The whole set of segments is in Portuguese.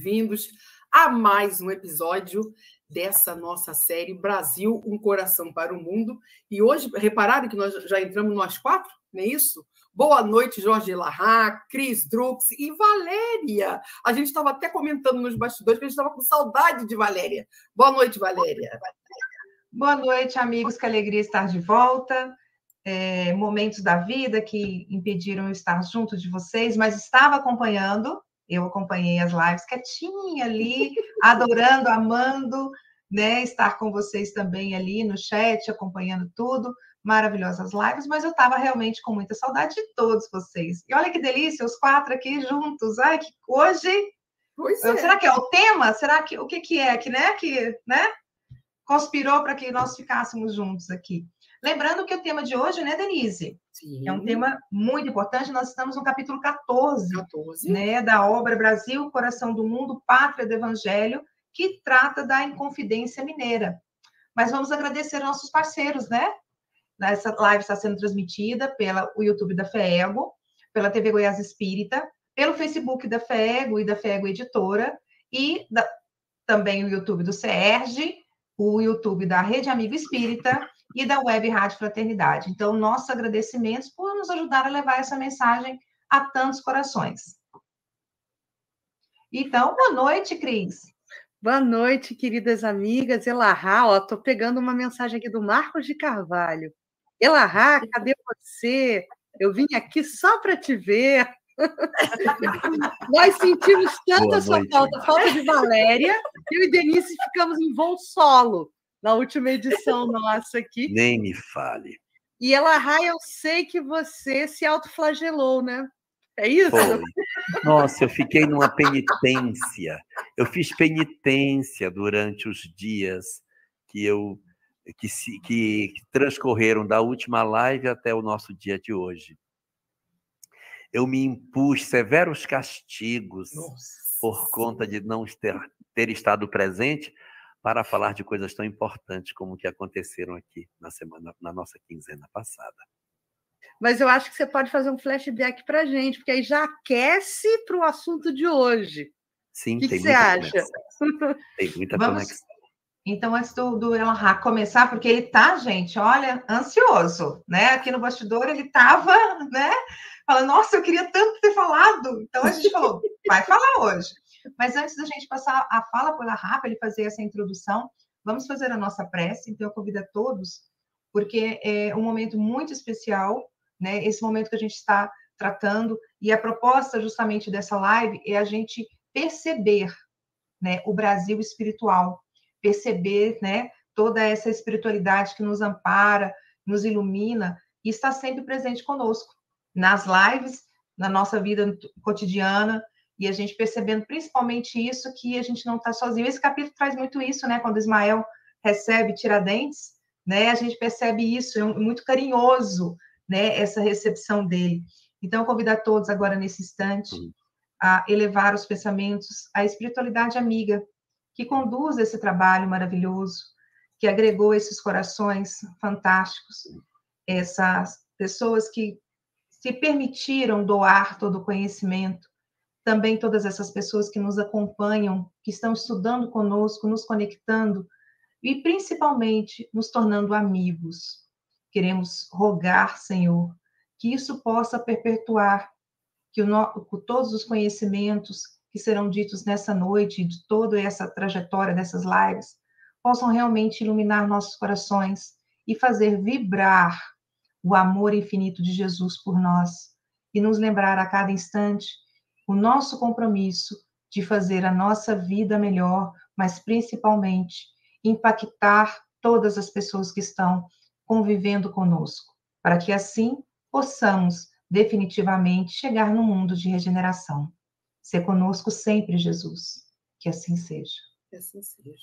bem-vindos a mais um episódio dessa nossa série Brasil, um coração para o mundo. E hoje, repararam que nós já entramos nós quatro, não é isso? Boa noite, Jorge Larra, Cris Drux e Valéria. A gente estava até comentando nos bastidores que a gente estava com saudade de Valéria. Boa noite, Valéria. Boa noite, amigos. Que alegria estar de volta. É, momentos da vida que impediram eu estar junto de vocês, mas estava acompanhando eu acompanhei as lives quietinha ali, adorando, amando, né? Estar com vocês também ali no chat, acompanhando tudo. Maravilhosas lives, mas eu estava realmente com muita saudade de todos vocês. E olha que delícia, os quatro aqui juntos. Ai, que hoje. É. Será que é o tema? Será que o que, que é que, né? Que, né? Conspirou para que nós ficássemos juntos aqui. Lembrando que o tema de hoje, né, Denise? Sim. É um tema muito importante. Nós estamos no capítulo 14, 14, Né, da obra Brasil, Coração do Mundo, Pátria do Evangelho, que trata da Inconfidência Mineira. Mas vamos agradecer nossos parceiros, né? Essa live está sendo transmitida pelo YouTube da Fego, pela TV Goiás Espírita, pelo Facebook da Fego e da Fego Editora, e da, também o YouTube do Sérgio, o YouTube da Rede Amigo Espírita e da Web Rádio Fraternidade. Então, nossos agradecimentos por nos ajudar a levar essa mensagem a tantos corações. Então, boa noite, Cris. Boa noite, queridas amigas. Elahá, ó, tô pegando uma mensagem aqui do Marcos de Carvalho. Elahá, cadê você? Eu vim aqui só para te ver. Nós sentimos tanto a sua falta, falta de Valéria. Eu e Denise ficamos em voo solo na última edição nossa aqui. Nem me fale. E ela, Rai, eu sei que você se autoflagelou, né? É isso? Foi. Nossa, eu fiquei numa penitência. Eu fiz penitência durante os dias que eu que, se, que transcorreram da última live até o nosso dia de hoje. Eu me impus severos castigos Nossa. por conta de não ter, ter estado presente, para falar de coisas tão importantes como o que aconteceram aqui na semana, na nossa quinzena passada. Mas eu acho que você pode fazer um flashback para a gente, porque aí já aquece para o assunto de hoje. Sim, o que tem que você acha? Conexão. Tem muita Vamos... conexão. Então, antes do, do começar, porque ele está, gente, olha, ansioso, né? Aqui no bastidor ele estava, né? Falando, nossa, eu queria tanto ter falado. Então a gente falou, vai falar hoje. Mas antes da gente passar a fala pela Rafa, ele fazer essa introdução, vamos fazer a nossa prece. Então, eu convido a todos, porque é um momento muito especial, né? Esse momento que a gente está tratando. E a proposta, justamente, dessa live é a gente perceber né, o Brasil espiritual, perceber né, toda essa espiritualidade que nos ampara, nos ilumina e está sempre presente conosco, nas lives, na nossa vida cotidiana, e a gente percebendo principalmente isso, que a gente não está sozinho. Esse capítulo traz muito isso, né? Quando Ismael recebe Tiradentes, né? A gente percebe isso, é muito carinhoso, né? Essa recepção dele. Então, convido a todos agora nesse instante uhum. a elevar os pensamentos à espiritualidade amiga que conduz esse trabalho maravilhoso, que agregou esses corações fantásticos, essas pessoas que se permitiram doar todo o conhecimento, também todas essas pessoas que nos acompanham, que estão estudando conosco, nos conectando e principalmente nos tornando amigos. Queremos rogar, Senhor, que isso possa perpetuar, que o, todos os conhecimentos que serão ditos nessa noite, de toda essa trajetória dessas lives, possam realmente iluminar nossos corações e fazer vibrar o amor infinito de Jesus por nós e nos lembrar a cada instante o nosso compromisso de fazer a nossa vida melhor, mas principalmente impactar todas as pessoas que estão convivendo conosco, para que assim possamos definitivamente chegar no mundo de regeneração. Ser conosco sempre, Jesus. Que assim seja. Que assim seja.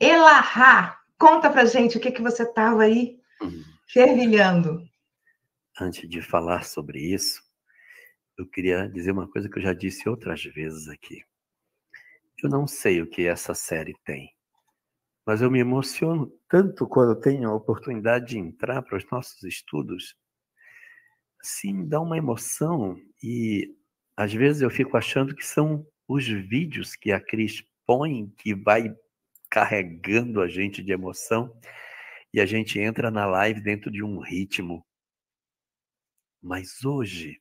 Elahá, conta pra gente o que que você estava aí hum. fervilhando. Antes de falar sobre isso, eu queria dizer uma coisa que eu já disse outras vezes aqui. Eu não sei o que essa série tem, mas eu me emociono tanto quando tenho a oportunidade de entrar para os nossos estudos. Sim, dá uma emoção e às vezes eu fico achando que são os vídeos que a Cris põe que vai carregando a gente de emoção e a gente entra na live dentro de um ritmo. Mas hoje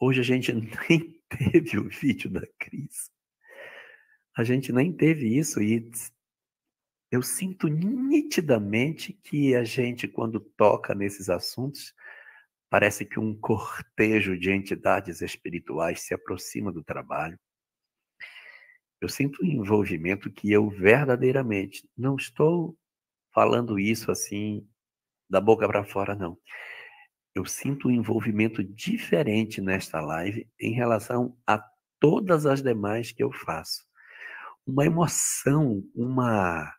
Hoje a gente nem teve o vídeo da Cris. A gente nem teve isso e eu sinto nitidamente que a gente, quando toca nesses assuntos, parece que um cortejo de entidades espirituais se aproxima do trabalho. Eu sinto um envolvimento que eu verdadeiramente não estou falando isso assim da boca para fora, não eu sinto um envolvimento diferente nesta live em relação a todas as demais que eu faço. Uma emoção, uma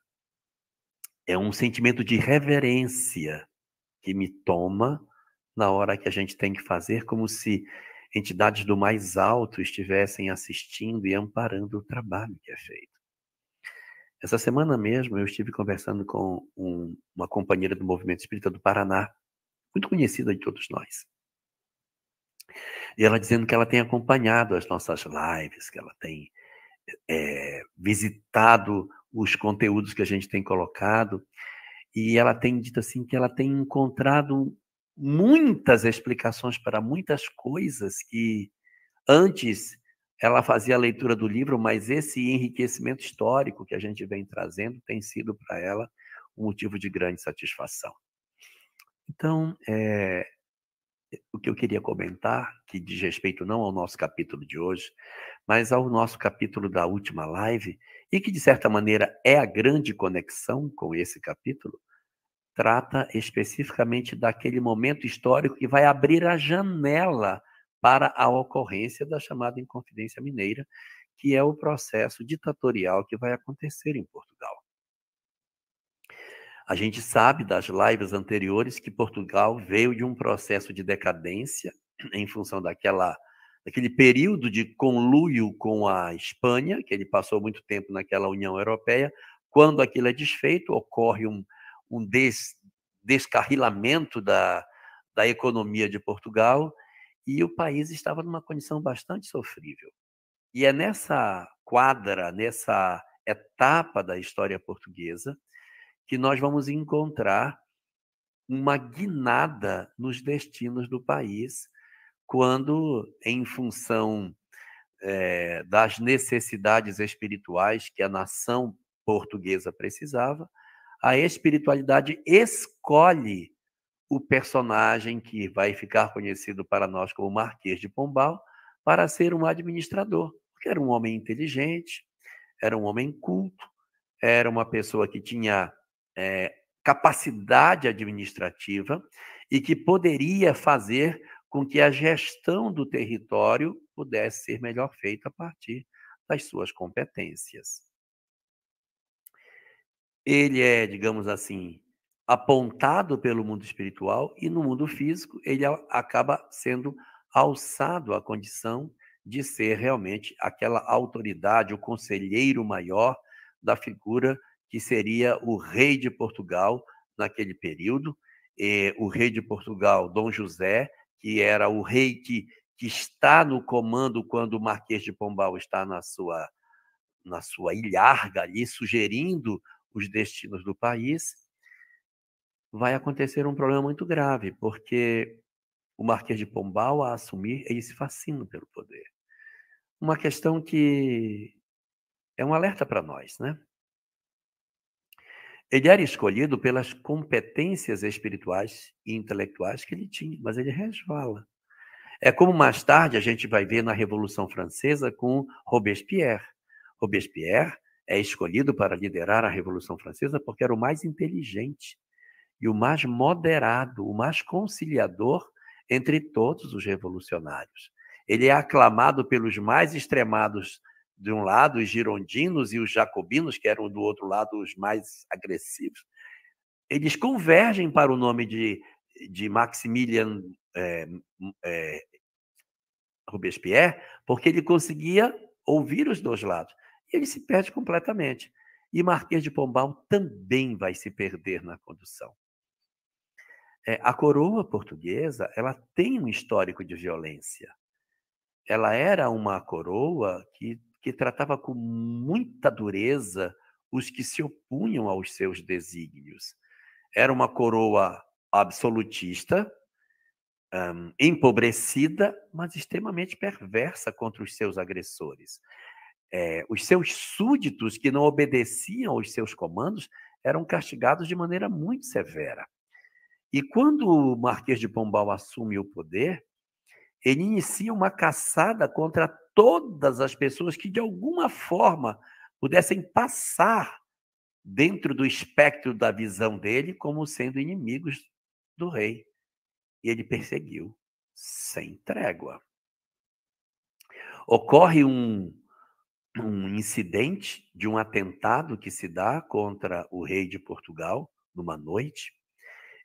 é um sentimento de reverência que me toma na hora que a gente tem que fazer, como se entidades do mais alto estivessem assistindo e amparando o trabalho que é feito. Essa semana mesmo eu estive conversando com um, uma companheira do Movimento Espírita do Paraná muito conhecida de todos nós. E ela dizendo que ela tem acompanhado as nossas lives, que ela tem é, visitado os conteúdos que a gente tem colocado, e ela tem dito assim que ela tem encontrado muitas explicações para muitas coisas que antes ela fazia a leitura do livro, mas esse enriquecimento histórico que a gente vem trazendo tem sido para ela um motivo de grande satisfação. Então, é, o que eu queria comentar, que diz respeito não ao nosso capítulo de hoje, mas ao nosso capítulo da última live, e que de certa maneira é a grande conexão com esse capítulo, trata especificamente daquele momento histórico que vai abrir a janela para a ocorrência da chamada Inconfidência Mineira, que é o processo ditatorial que vai acontecer em Portugal. A gente sabe das lives anteriores que Portugal veio de um processo de decadência em função daquela daquele período de conluio com a Espanha, que ele passou muito tempo naquela União Europeia. Quando aquilo é desfeito, ocorre um, um des, descarrilamento da, da economia de Portugal e o país estava numa condição bastante sofrível. E é nessa quadra, nessa etapa da história portuguesa, que nós vamos encontrar uma guinada nos destinos do país, quando, em função é, das necessidades espirituais que a nação portuguesa precisava, a espiritualidade escolhe o personagem que vai ficar conhecido para nós como Marquês de Pombal para ser um administrador, porque era um homem inteligente, era um homem culto, era uma pessoa que tinha é, capacidade administrativa e que poderia fazer com que a gestão do território pudesse ser melhor feita a partir das suas competências. Ele é, digamos assim, apontado pelo mundo espiritual e no mundo físico ele acaba sendo alçado à condição de ser realmente aquela autoridade, o conselheiro maior da figura que seria o rei de Portugal naquele período, e eh, o rei de Portugal, Dom José, que era o rei que, que está no comando quando o Marquês de Pombal está na sua, na sua ilharga ali, sugerindo os destinos do país, vai acontecer um problema muito grave, porque o Marquês de Pombal, a assumir, ele se fascina pelo poder. Uma questão que é um alerta para nós, né? Ele era escolhido pelas competências espirituais e intelectuais que ele tinha, mas ele resvala. É como mais tarde a gente vai ver na Revolução Francesa com Robespierre. Robespierre é escolhido para liderar a Revolução Francesa porque era o mais inteligente e o mais moderado, o mais conciliador entre todos os revolucionários. Ele é aclamado pelos mais extremados de um lado, os girondinos e os jacobinos, que eram do outro lado os mais agressivos, eles convergem para o nome de, de Maximilian é, é, Robespierre, porque ele conseguia ouvir os dois lados. E ele se perde completamente. E Marquês de Pombal também vai se perder na condução. É, a coroa portuguesa ela tem um histórico de violência. Ela era uma coroa que que tratava com muita dureza os que se opunham aos seus desígnios. Era uma coroa absolutista, um, empobrecida, mas extremamente perversa contra os seus agressores. É, os seus súditos que não obedeciam aos seus comandos eram castigados de maneira muito severa. E quando o Marquês de Pombal assume o poder, ele inicia uma caçada contra todas as pessoas que de alguma forma pudessem passar dentro do espectro da visão dele como sendo inimigos do rei. E ele perseguiu sem trégua. Ocorre um, um incidente de um atentado que se dá contra o rei de Portugal numa noite.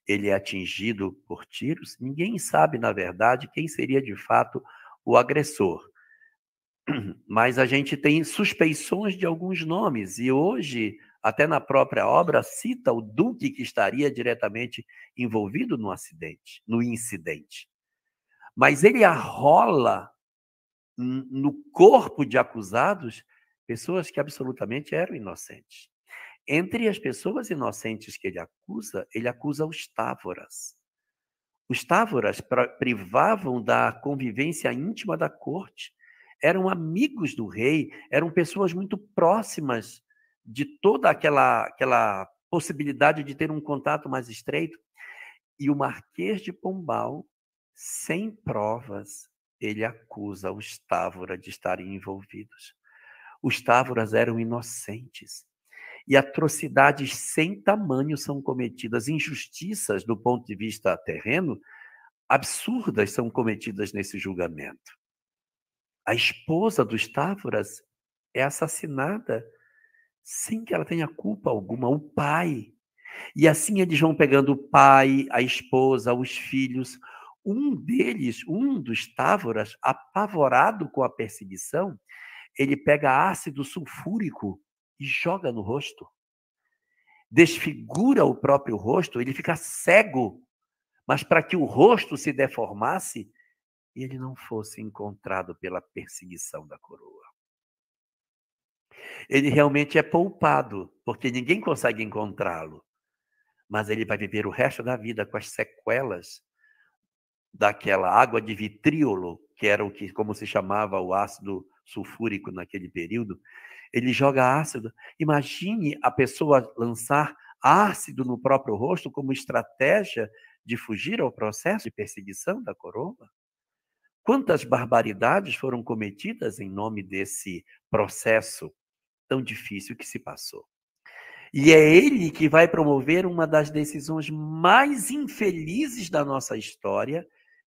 Ele é atingido por tiros. Ninguém sabe, na verdade, quem seria de fato o agressor mas a gente tem suspeições de alguns nomes, e hoje, até na própria obra, cita o Duque que estaria diretamente envolvido no acidente, no incidente. Mas ele arrola no corpo de acusados pessoas que absolutamente eram inocentes. Entre as pessoas inocentes que ele acusa, ele acusa os távoras. Os távoras privavam da convivência íntima da corte eram amigos do rei, eram pessoas muito próximas de toda aquela, aquela possibilidade de ter um contato mais estreito. E o Marquês de Pombal, sem provas, ele acusa os Távoras de estarem envolvidos. Os Távoras eram inocentes. E atrocidades sem tamanho são cometidas, injustiças do ponto de vista terreno, absurdas são cometidas nesse julgamento a esposa dos Távoras é assassinada sem que ela tenha culpa alguma, o pai. E assim eles vão pegando o pai, a esposa, os filhos. Um deles, um dos Távoras, apavorado com a perseguição, ele pega ácido sulfúrico e joga no rosto. Desfigura o próprio rosto, ele fica cego. Mas para que o rosto se deformasse, e ele não fosse encontrado pela perseguição da coroa. Ele realmente é poupado, porque ninguém consegue encontrá-lo. Mas ele vai viver o resto da vida com as sequelas daquela água de vitríolo, que era o que como se chamava o ácido sulfúrico naquele período. Ele joga ácido. Imagine a pessoa lançar ácido no próprio rosto como estratégia de fugir ao processo de perseguição da coroa. Quantas barbaridades foram cometidas em nome desse processo tão difícil que se passou. E é ele que vai promover uma das decisões mais infelizes da nossa história,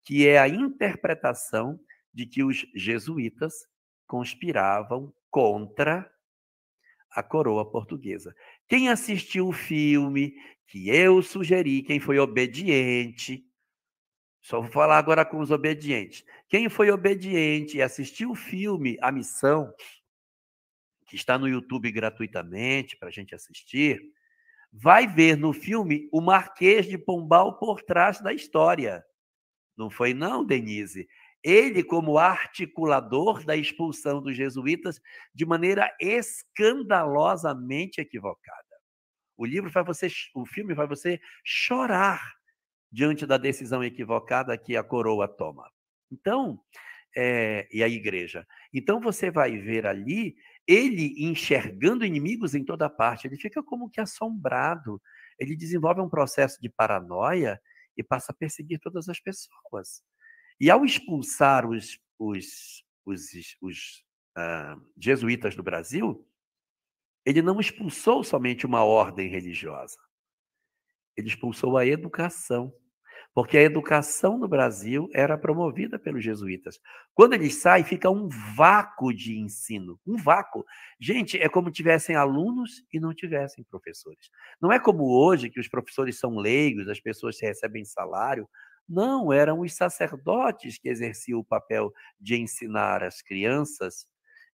que é a interpretação de que os jesuítas conspiravam contra a coroa portuguesa. Quem assistiu o filme que eu sugeri, quem foi obediente, só vou falar agora com os obedientes. Quem foi obediente e assistiu o filme A Missão, que está no YouTube gratuitamente para a gente assistir, vai ver no filme o Marquês de Pombal por trás da história. Não foi, não, Denise? Ele, como articulador da expulsão dos jesuítas, de maneira escandalosamente equivocada. O livro faz você, o filme faz você chorar diante da decisão equivocada que a coroa toma. Então, é, e a igreja. Então você vai ver ali ele enxergando inimigos em toda parte. Ele fica como que assombrado. Ele desenvolve um processo de paranoia e passa a perseguir todas as pessoas. E ao expulsar os, os, os, os uh, jesuítas do Brasil, ele não expulsou somente uma ordem religiosa. Ele expulsou a educação, porque a educação no Brasil era promovida pelos jesuítas. Quando eles saem, fica um vácuo de ensino, um vácuo. Gente, é como tivessem alunos e não tivessem professores. Não é como hoje que os professores são leigos, as pessoas recebem salário. Não, eram os sacerdotes que exerciam o papel de ensinar as crianças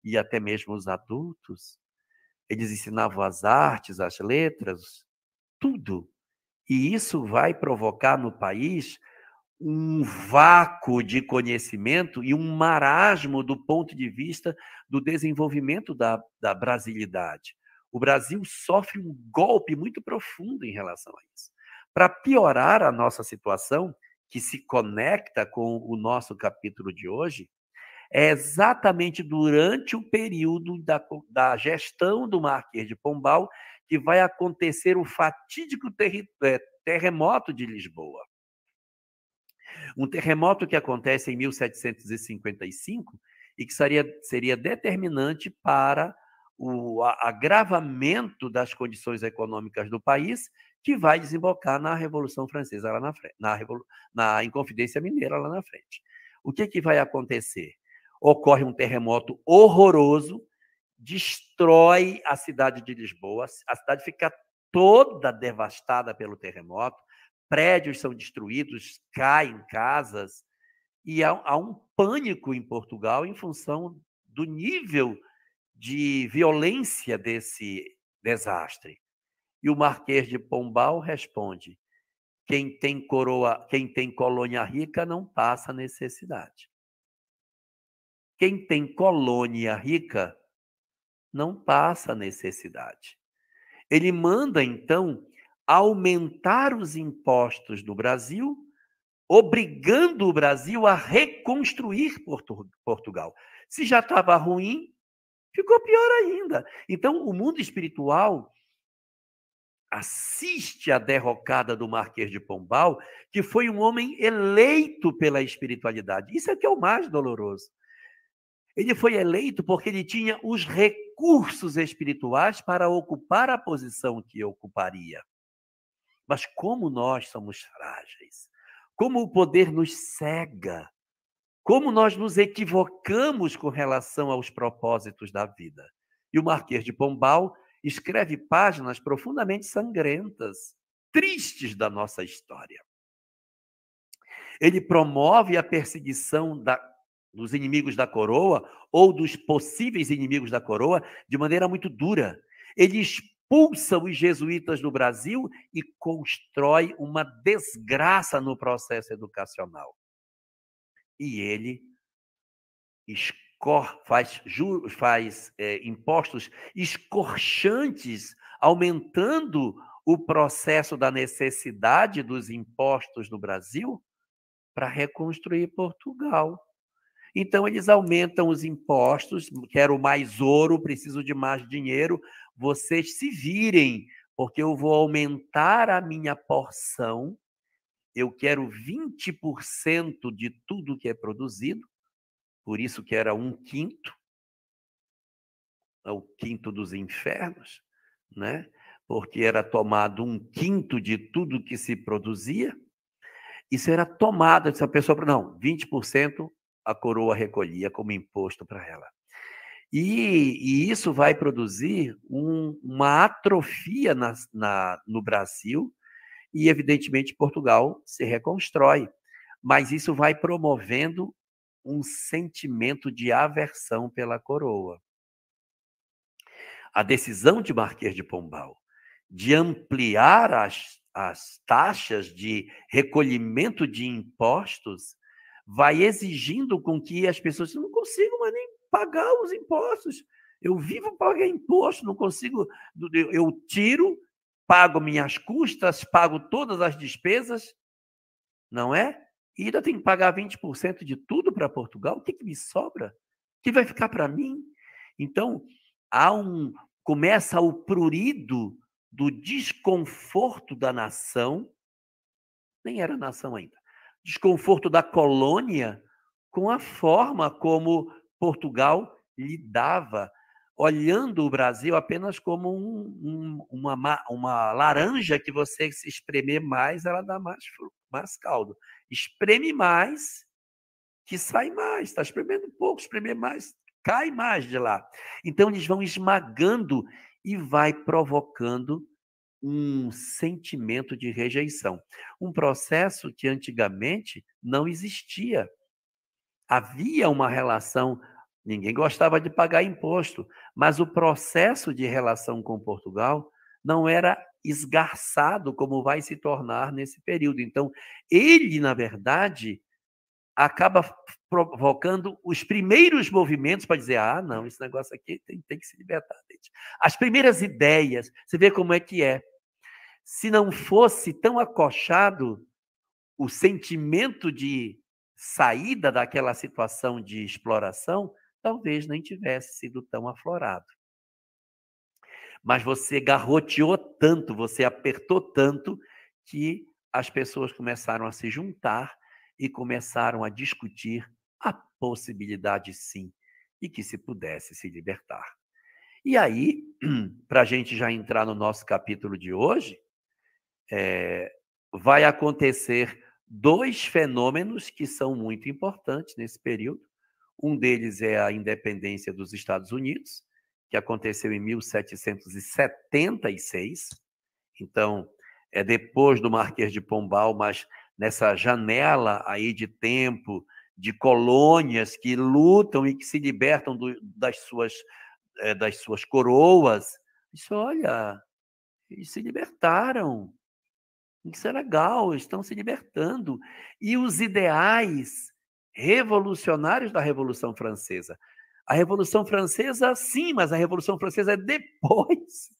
e até mesmo os adultos. Eles ensinavam as artes, as letras, tudo. E isso vai provocar no país um vácuo de conhecimento e um marasmo do ponto de vista do desenvolvimento da, da brasilidade. O Brasil sofre um golpe muito profundo em relação a isso. Para piorar a nossa situação, que se conecta com o nosso capítulo de hoje, é exatamente durante o período da, da gestão do Marquês de Pombal que vai acontecer o fatídico é, terremoto de Lisboa. Um terremoto que acontece em 1755 e que seria, seria determinante para o agravamento das condições econômicas do país, que vai desembocar na Revolução Francesa lá na frente, na, na Inconfidência Mineira lá na frente. O que, que vai acontecer? Ocorre um terremoto horroroso destrói a cidade de Lisboa, a cidade fica toda devastada pelo terremoto, prédios são destruídos, caem casas, e há, há um pânico em Portugal em função do nível de violência desse desastre. E o Marquês de Pombal responde: quem tem coroa, quem tem colônia rica não passa necessidade. Quem tem colônia rica não passa necessidade. Ele manda, então, aumentar os impostos do Brasil, obrigando o Brasil a reconstruir Porto Portugal. Se já estava ruim, ficou pior ainda. Então, o mundo espiritual assiste à derrocada do Marquês de Pombal, que foi um homem eleito pela espiritualidade. Isso é que é o mais doloroso. Ele foi eleito porque ele tinha os recursos recursos espirituais para ocupar a posição que ocuparia. Mas como nós somos frágeis, como o poder nos cega, como nós nos equivocamos com relação aos propósitos da vida. E o Marquês de Pombal escreve páginas profundamente sangrentas, tristes da nossa história. Ele promove a perseguição da dos inimigos da coroa ou dos possíveis inimigos da coroa de maneira muito dura. Ele expulsa os jesuítas do Brasil e constrói uma desgraça no processo educacional. E ele faz, faz é, impostos escorchantes, aumentando o processo da necessidade dos impostos no Brasil para reconstruir Portugal. Então, eles aumentam os impostos, quero mais ouro, preciso de mais dinheiro, vocês se virem, porque eu vou aumentar a minha porção, eu quero 20% de tudo que é produzido, por isso que era um quinto, é o quinto dos infernos, né? porque era tomado um quinto de tudo que se produzia, isso era tomado, essa pessoa, não, 20% a coroa recolhia como imposto para ela. E, e, isso vai produzir um, uma atrofia na, na, no Brasil, e evidentemente Portugal se reconstrói, mas isso vai promovendo um sentimento de aversão pela coroa. A decisão de Marquês de Pombal de ampliar as, as taxas de recolhimento de impostos vai exigindo com que as pessoas não consigam mais nem pagar os impostos. Eu vivo pagar imposto, não consigo. Eu tiro, pago minhas custas, pago todas as despesas, não é? E ainda tenho que pagar 20% de tudo para Portugal. O que, que me sobra? O que vai ficar para mim? Então, há um começa o prurido do desconforto da nação. Nem era nação ainda desconforto da colônia com a forma como Portugal lidava, olhando o Brasil apenas como um, um, uma, uma laranja que você se espremer mais, ela dá mais, mais caldo. Espreme mais, que sai mais. Está espremendo pouco, espremer mais, cai mais de lá. Então, eles vão esmagando e vai provocando um sentimento de rejeição. Um processo que antigamente não existia. Havia uma relação, ninguém gostava de pagar imposto, mas o processo de relação com Portugal não era esgarçado como vai se tornar nesse período. Então, ele, na verdade, acaba provocando os primeiros movimentos para dizer: ah, não, esse negócio aqui tem, tem que se libertar. Gente. As primeiras ideias, você vê como é que é se não fosse tão acochado o sentimento de saída daquela situação de exploração, talvez nem tivesse sido tão aflorado. Mas você garroteou tanto, você apertou tanto, que as pessoas começaram a se juntar e começaram a discutir a possibilidade, sim, de que se pudesse se libertar. E aí, para a gente já entrar no nosso capítulo de hoje, é, vai acontecer dois fenômenos que são muito importantes nesse período. Um deles é a independência dos Estados Unidos, que aconteceu em 1776. Então, é depois do Marquês de Pombal, mas nessa janela aí de tempo de colônias que lutam e que se libertam do, das suas é, das suas coroas. Isso, olha, eles se libertaram. Isso é legal, estão se libertando. E os ideais revolucionários da Revolução Francesa. A Revolução Francesa, sim, mas a Revolução Francesa é depois.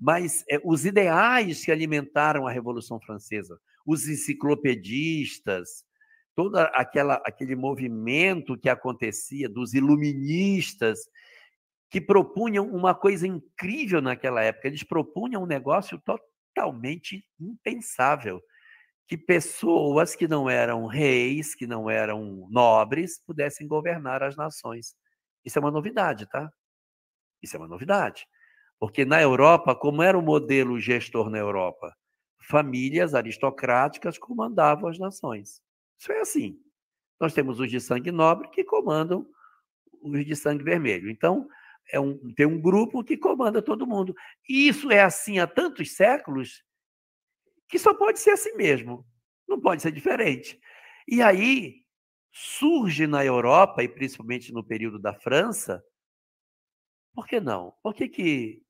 Mas é, os ideais que alimentaram a Revolução Francesa, os enciclopedistas, todo aquela, aquele movimento que acontecia dos iluministas, que propunham uma coisa incrível naquela época. Eles propunham um negócio total totalmente impensável que pessoas que não eram reis, que não eram nobres, pudessem governar as nações. Isso é uma novidade, tá? Isso é uma novidade. Porque na Europa, como era o modelo gestor na Europa? Famílias aristocráticas comandavam as nações. Isso é assim. Nós temos os de sangue nobre que comandam os de sangue vermelho. Então, é um, tem um grupo que comanda todo mundo. E isso é assim há tantos séculos que só pode ser assim mesmo, não pode ser diferente. E aí surge na Europa, e principalmente no período da França, por que não? Por que, que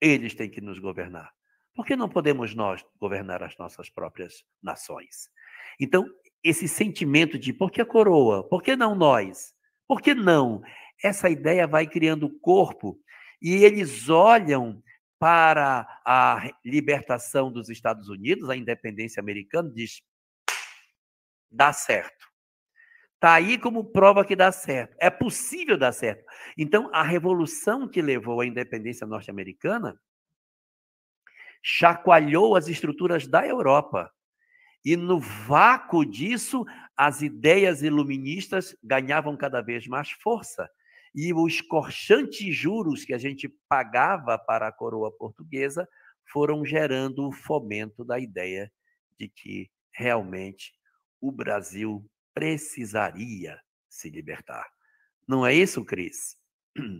eles têm que nos governar? Por que não podemos nós governar as nossas próprias nações? Então, esse sentimento de por que a coroa? Por que não nós? Por que não? Essa ideia vai criando corpo e eles olham para a libertação dos Estados Unidos, a independência americana, diz dá certo. Tá aí como prova que dá certo. É possível dar certo. Então, a revolução que levou à independência norte-americana chacoalhou as estruturas da Europa. E no vácuo disso, as ideias iluministas ganhavam cada vez mais força e os corchantes juros que a gente pagava para a coroa portuguesa foram gerando o fomento da ideia de que realmente o Brasil precisaria se libertar. Não é isso, Cris?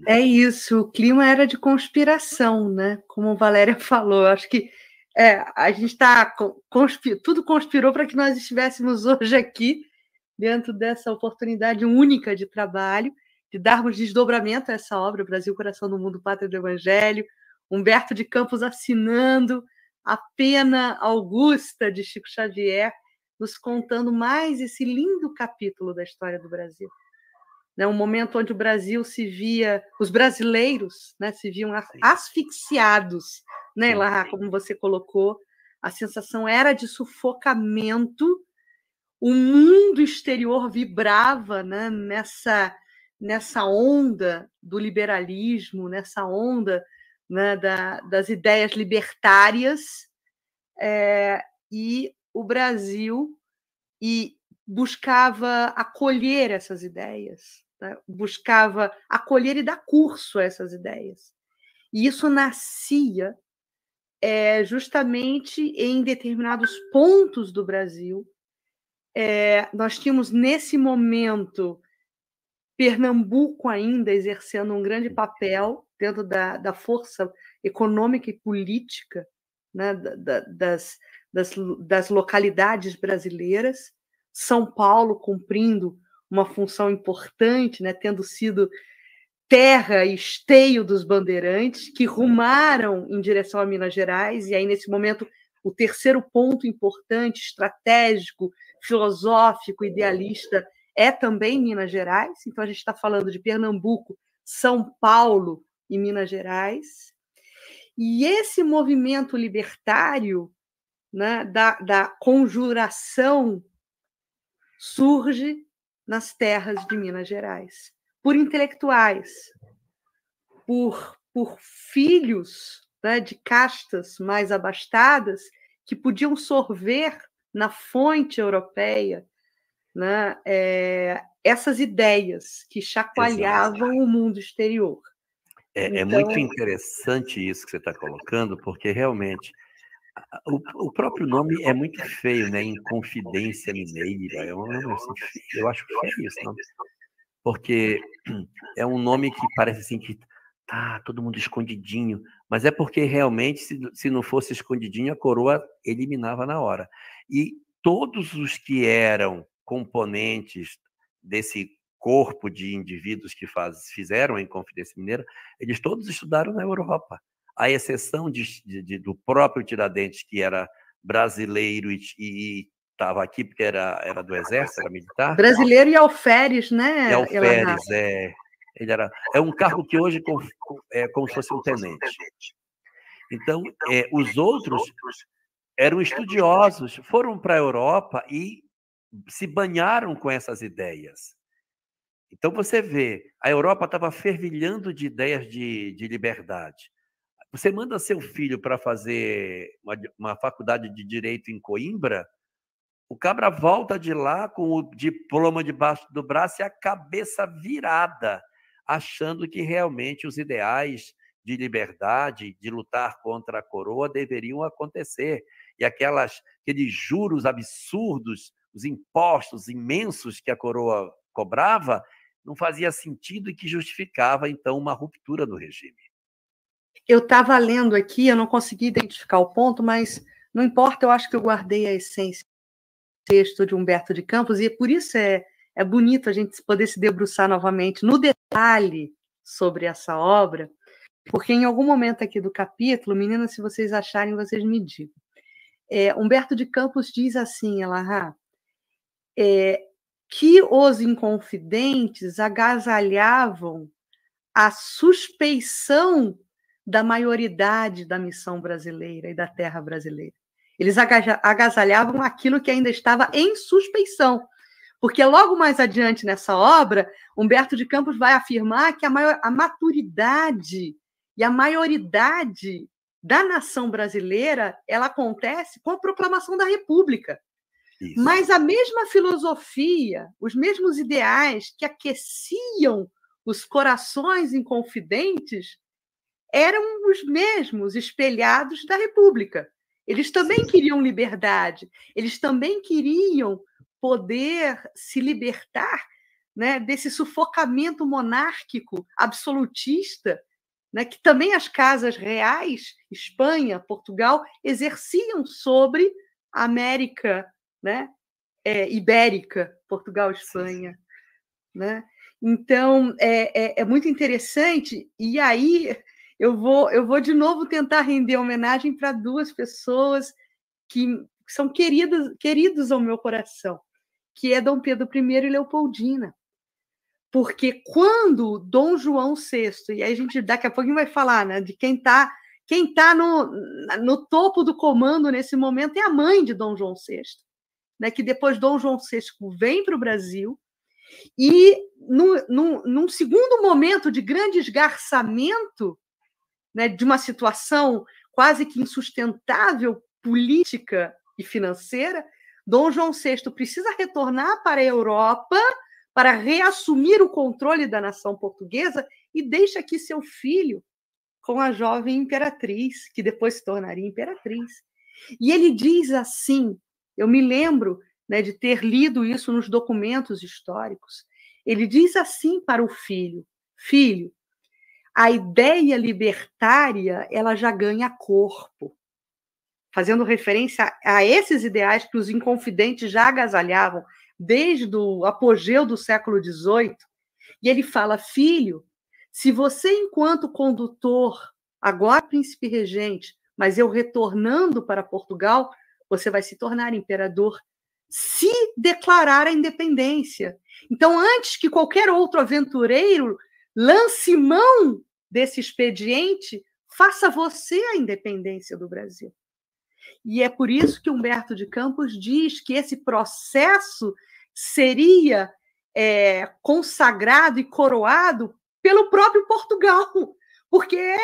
É isso. O clima era de conspiração, né? Como a Valéria falou, acho que é, a gente está conspi tudo conspirou para que nós estivéssemos hoje aqui dentro dessa oportunidade única de trabalho de darmos desdobramento a essa obra, Brasil, Coração do Mundo, Pátria do Evangelho, Humberto de Campos assinando a pena augusta de Chico Xavier, nos contando mais esse lindo capítulo da história do Brasil. Né, um momento onde o Brasil se via, os brasileiros né, se viam asfixiados, né, Lá, como você colocou, a sensação era de sufocamento, o mundo exterior vibrava né, nessa nessa onda do liberalismo, nessa onda né, da, das ideias libertárias, é, e o Brasil e buscava acolher essas ideias, né, buscava acolher e dar curso a essas ideias. E isso nascia é, justamente em determinados pontos do Brasil. É, nós tínhamos nesse momento Pernambuco ainda exercendo um grande uhum. papel dentro da, da força econômica e política né, da, das, das, das localidades brasileiras, São Paulo cumprindo uma função importante, né, tendo sido terra e esteio dos bandeirantes que rumaram em direção a Minas Gerais e aí nesse momento o terceiro ponto importante, estratégico, filosófico, idealista é também Minas Gerais, então a gente está falando de Pernambuco, São Paulo e Minas Gerais. E esse movimento libertário né, da, da conjuração surge nas terras de Minas Gerais, por intelectuais, por, por filhos né, de castas mais abastadas que podiam sorver na fonte europeia né, é, essas ideias que chacoalhavam Exato. o mundo exterior. É, é então... é, muito interessante isso que você está colocando, porque realmente o, o, próprio nome é muito feio, né? Inconfidência Mineira. É um assim, eu acho feio isso, nome. Porque é um nome que parece assim que tá todo mundo escondidinho, mas é porque realmente, se, se não fosse escondidinho, a coroa eliminava na hora. E todos os que eram componentes desse corpo de indivíduos que faz, fizeram a Inconfidência Mineira, eles todos estudaram na Europa, à exceção de, de, do próprio Tiradentes, que era brasileiro e estava aqui porque era, era do exército, era militar. Brasileiro e alferes, né? E alferes, é. Ele era, é um cargo que hoje é como se fosse um tenente. Então, é, os outros eram estudiosos, foram para a Europa e se banharam com essas ideias. Então você vê, a Europa estava fervilhando de ideias de, de liberdade. Você manda seu filho para fazer uma, uma, faculdade de direito em Coimbra, o cabra volta de lá com o diploma debaixo do braço e a cabeça virada, achando que realmente os ideais de liberdade, de lutar contra a coroa, deveriam acontecer. E aquelas, aqueles juros absurdos os impostos imensos que a coroa cobrava, não fazia sentido e que justificava, então, uma ruptura do regime. Eu estava lendo aqui, eu não consegui identificar o ponto, mas não importa, eu acho que eu guardei a essência do texto de Humberto de Campos, e por isso é, é bonito a gente poder se debruçar novamente no detalhe sobre essa obra, porque em algum momento aqui do capítulo, meninas, se vocês acharem, vocês me digam. É, Humberto de Campos diz assim, Elahá, ah, é, que os inconfidentes agasalhavam a suspeição da maioridade da missão brasileira e da terra brasileira. Eles agasalhavam aquilo que ainda estava em suspeição. Porque logo mais adiante nessa obra, Humberto de Campos vai afirmar que a, maior, a maturidade e a maioridade da nação brasileira ela acontece com a proclamação da República. Mas a mesma filosofia, os mesmos ideais que aqueciam os corações inconfidentes eram os mesmos espelhados da República. Eles também Sim. queriam liberdade, eles também queriam poder se libertar né, desse sufocamento monárquico absolutista né, que também as casas reais, Espanha, Portugal, exerciam sobre a América né? É, ibérica, Portugal, Espanha, né? Então é, é, é, muito interessante. E aí eu vou eu vou de novo tentar render homenagem para duas pessoas que são queridas queridos ao meu coração, que é Dom Pedro I e Leopoldina. Porque quando Dom João VI, e aí a gente daqui a pouco vai falar, né, de quem está quem tá no, no topo do comando nesse momento é a mãe de Dom João VI né, que depois Dom João VI vem para o Brasil, e num, num, num, segundo momento de grande esgarçamento, né, de uma situação quase que insustentável política e financeira, Dom João VI precisa retornar para a Europa para reassumir o controle da nação portuguesa e deixa aqui seu filho com a jovem imperatriz, que depois se tornaria imperatriz. E ele diz assim eu me lembro né, de ter lido isso nos documentos históricos. Ele diz assim para o filho: Filho, a ideia libertária ela já ganha corpo, fazendo referência a esses ideais que os inconfidentes já agasalhavam desde o apogeu do século XVIII. E ele fala: Filho, se você, enquanto condutor, agora príncipe regente, mas eu retornando para Portugal, você vai se tornar imperador se declarar a independência. Então, antes que qualquer outro aventureiro lance mão desse expediente, faça você a independência do Brasil. E é por isso que Humberto de Campos diz que esse processo seria é, consagrado e coroado pelo próprio Portugal, porque é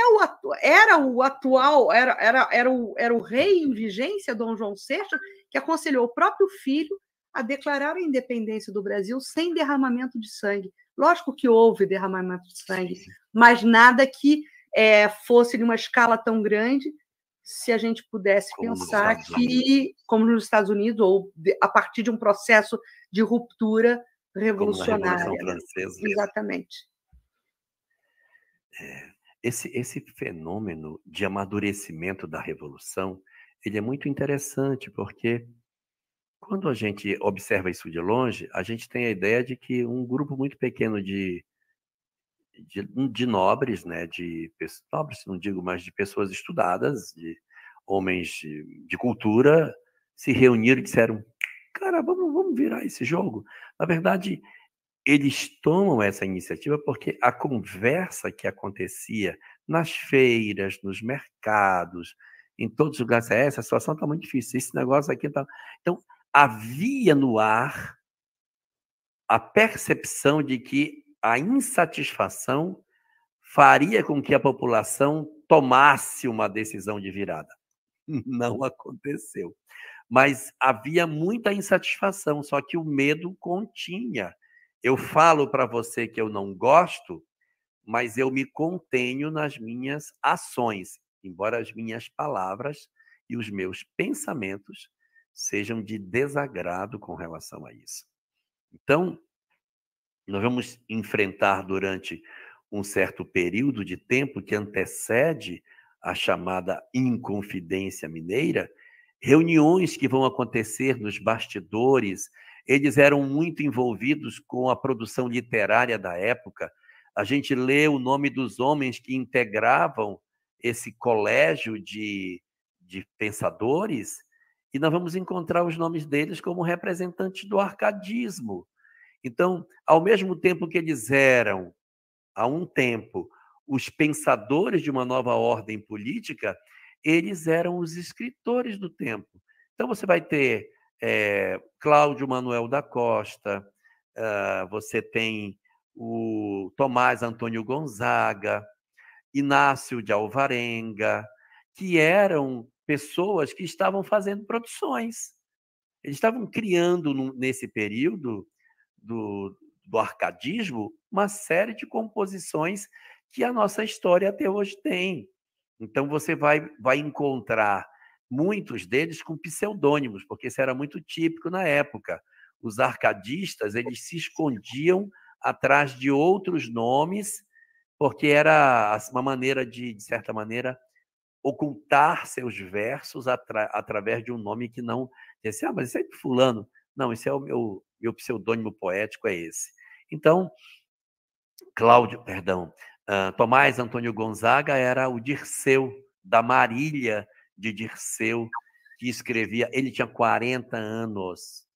era o atual, era, era, era, o, era o rei em vigência, Dom João VI, que aconselhou o próprio filho a declarar a independência do Brasil sem derramamento de sangue. Lógico que houve derramamento de sangue, mas nada que é, fosse de uma escala tão grande se a gente pudesse como pensar que, como nos Estados Unidos, ou a partir de um processo de ruptura revolucionária. Como né? Revolução Francesa. Exatamente. É. Esse, esse fenômeno de amadurecimento da revolução, ele é muito interessante, porque quando a gente observa isso de longe, a gente tem a ideia de que um grupo muito pequeno de, de, hum, de nobres, né, de nobres, não digo, mais de pessoas estudadas, de homens de, de cultura, se reuniram e disseram: cara, vamos, vamos virar esse jogo. Na verdade, eles tomam essa iniciativa porque a conversa que acontecia nas feiras, nos mercados, em todos os lugares, ah, essa situação está muito difícil, esse negócio aqui está. Então, havia no ar a percepção de que a insatisfação faria com que a população tomasse uma decisão de virada. Não aconteceu. Mas havia muita insatisfação, só que o medo continha eu falo para você que eu não gosto, mas eu me contenho nas minhas ações, embora as minhas palavras e os meus pensamentos sejam de desagrado com relação a isso. Então, nós vamos enfrentar durante um certo período de tempo que antecede a chamada Inconfidência Mineira, reuniões que vão acontecer nos bastidores eles eram muito envolvidos com a produção literária da época. A gente lê o nome dos homens que integravam esse colégio de, de pensadores, e nós vamos encontrar os nomes deles como representantes do arcadismo. Então, ao mesmo tempo que eles eram, há um tempo, os pensadores de uma nova ordem política, eles eram os escritores do tempo. Então, você vai ter é, Cláudio Manuel da Costa, uh, você tem o Tomás Antônio Gonzaga, Inácio de Alvarenga, que eram pessoas que estavam fazendo produções. Eles estavam criando, nesse período do, do arcadismo, uma série de composições que a nossa história até hoje tem. Então, você vai, vai encontrar muitos deles com pseudônimos, porque isso era muito típico na época. Os arcadistas, eles se escondiam atrás de outros nomes, porque era assim, uma maneira de, de certa maneira, ocultar seus versos atra através de um nome que não disse, ah, mas isso é fulano. Não, esse é o meu, meu pseudônimo poético, é esse. Então, Cláudio, perdão, uh, Tomás Antônio Gonzaga era o Dirceu da Marília, de Dirceu, que escrevia. Ele tinha 40 anos,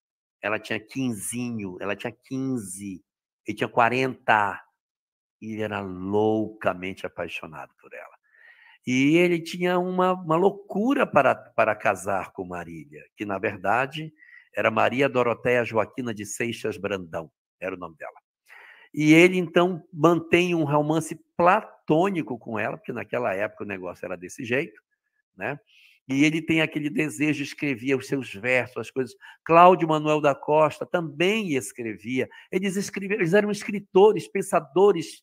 ela tinha 15, ela tinha 15, ele tinha 40. E ele era loucamente apaixonado por ela. E ele tinha uma, uma loucura para, para casar com Marília, que na verdade era Maria Doroteia Joaquina de Seixas Brandão, era o nome dela. E ele então mantém um romance platônico com ela, porque naquela época o negócio era desse jeito né? E ele tem aquele desejo, escrevia os seus versos, as coisas. Cláudio Manuel da Costa também escrevia. Eles escreviam, eles eram escritores, pensadores,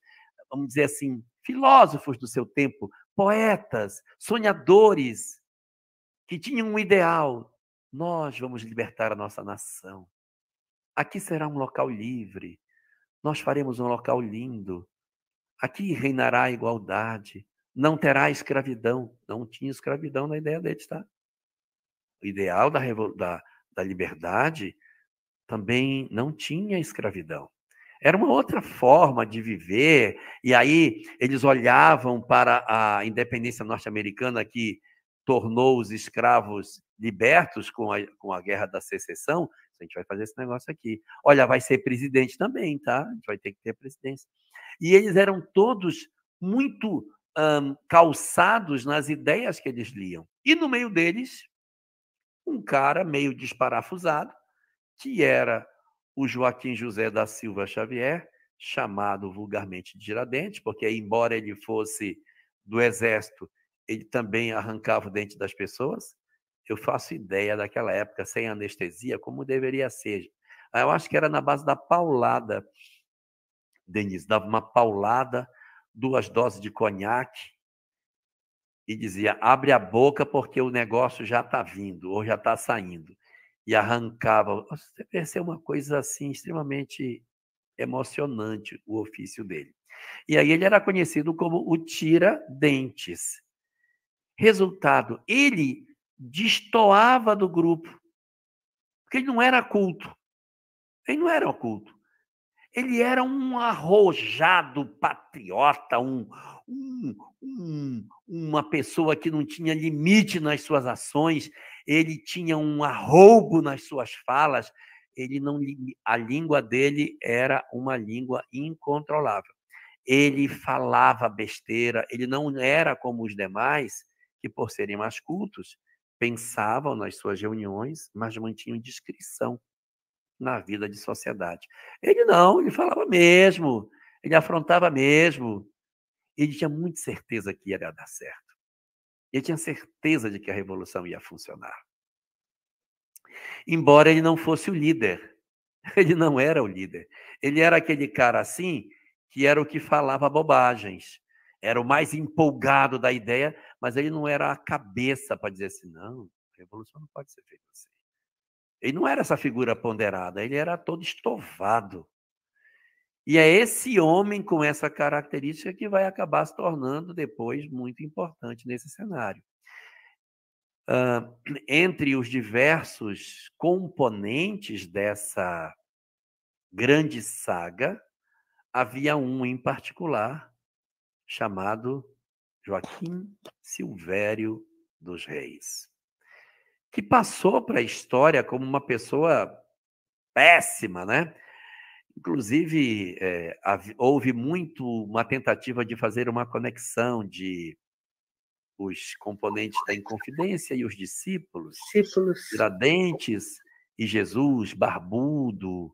vamos dizer assim, filósofos do seu tempo, poetas, sonhadores que tinham um ideal. Nós vamos libertar a nossa nação. Aqui será um local livre. Nós faremos um local lindo. Aqui reinará a igualdade não terá escravidão. Não tinha escravidão na ideia deles, tá? O ideal da, da, da liberdade também não tinha escravidão. Era uma outra forma de viver, e aí eles olhavam para a independência norte-americana que tornou os escravos libertos com a, com a guerra da secessão. A gente vai fazer esse negócio aqui. Olha, vai ser presidente também, tá? A gente vai ter que ter presidência. E eles eram todos muito um, calçados nas ideias que eles liam. E no meio deles, um cara meio desparafusado, que era o Joaquim José da Silva Xavier, chamado vulgarmente de Giradentes, porque, embora ele fosse do Exército, ele também arrancava o dente das pessoas. Eu faço ideia daquela época, sem anestesia, como deveria ser. Eu acho que era na base da paulada, Denise, dava uma paulada duas doses de conhaque e dizia: abre a boca porque o negócio já está vindo ou já está saindo. E arrancava. Deve ser é uma coisa assim extremamente emocionante, o ofício dele. E aí ele era conhecido como o Tira-Dentes. Resultado, ele destoava do grupo, porque ele não era culto. Ele não era oculto. Ele era um arrojado patriota, um, um, um, uma pessoa que não tinha limite nas suas ações, ele tinha um arroubo nas suas falas, ele não a língua dele era uma língua incontrolável. Ele falava besteira, ele não era como os demais, que por serem mais cultos, pensavam nas suas reuniões, mas mantinham discrição na vida de sociedade. Ele não, ele falava mesmo, ele afrontava mesmo. Ele tinha muita certeza que ia dar certo. Ele tinha certeza de que a revolução ia funcionar. Embora ele não fosse o líder, ele não era o líder. Ele era aquele cara assim que era o que falava bobagens, era o mais empolgado da ideia, mas ele não era a cabeça para dizer assim: não, a revolução não pode ser feita assim. Ele não era essa figura ponderada, ele era todo estovado. E é esse homem com essa característica que vai acabar se tornando depois muito importante nesse cenário. Uh, entre os diversos componentes dessa grande saga, havia um em particular chamado Joaquim Silvério dos Reis que passou para a história como uma pessoa péssima, né? Inclusive, é, houve muito uma tentativa de fazer uma conexão de os componentes da Inconfidência e os discípulos, discípulos. Tiradentes e Jesus, barbudo,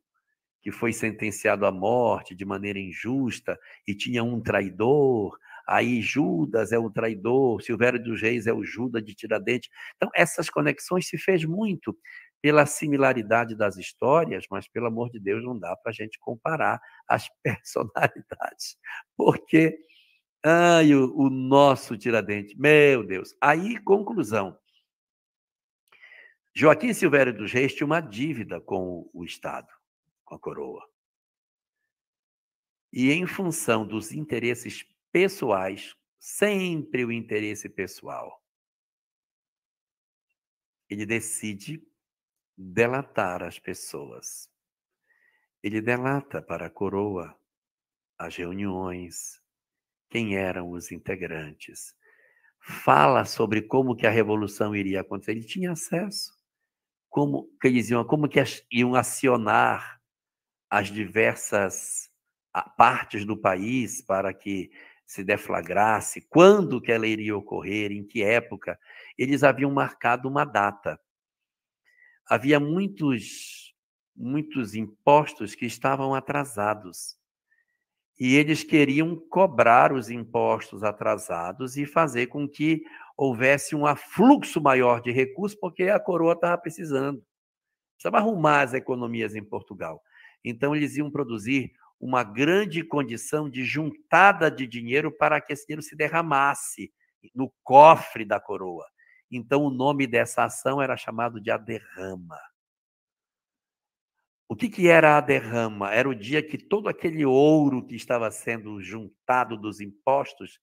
que foi sentenciado à morte de maneira injusta, e tinha um traidor, aí Judas é o traidor, Silvério dos Reis é o Judas de Tiradentes. Então, essas conexões se fez muito pela similaridade das histórias, mas, pelo amor de Deus, não dá para a gente comparar as personalidades, porque ai, o, o nosso Tiradentes, meu Deus. Aí, conclusão. Joaquim Silvério dos Reis tinha uma dívida com o Estado, com a coroa. E em função dos interesses pessoais, sempre o interesse pessoal. Ele decide delatar as pessoas. Ele delata para a coroa as reuniões, quem eram os integrantes. Fala sobre como que a revolução iria acontecer. Ele tinha acesso. Como que eles iam, como que iam acionar as diversas partes do país para que se deflagrasse, quando que ela iria ocorrer, em que época, eles haviam marcado uma data. Havia muitos muitos impostos que estavam atrasados. E eles queriam cobrar os impostos atrasados e fazer com que houvesse um afluxo maior de recursos, porque a coroa estava precisando. Precisava arrumar as economias em Portugal. Então, eles iam produzir uma grande condição de juntada de dinheiro para que esse dinheiro se derramasse no cofre da coroa. Então, o nome dessa ação era chamado de a derrama. O que, que era a derrama? Era o dia que todo aquele ouro que estava sendo juntado dos impostos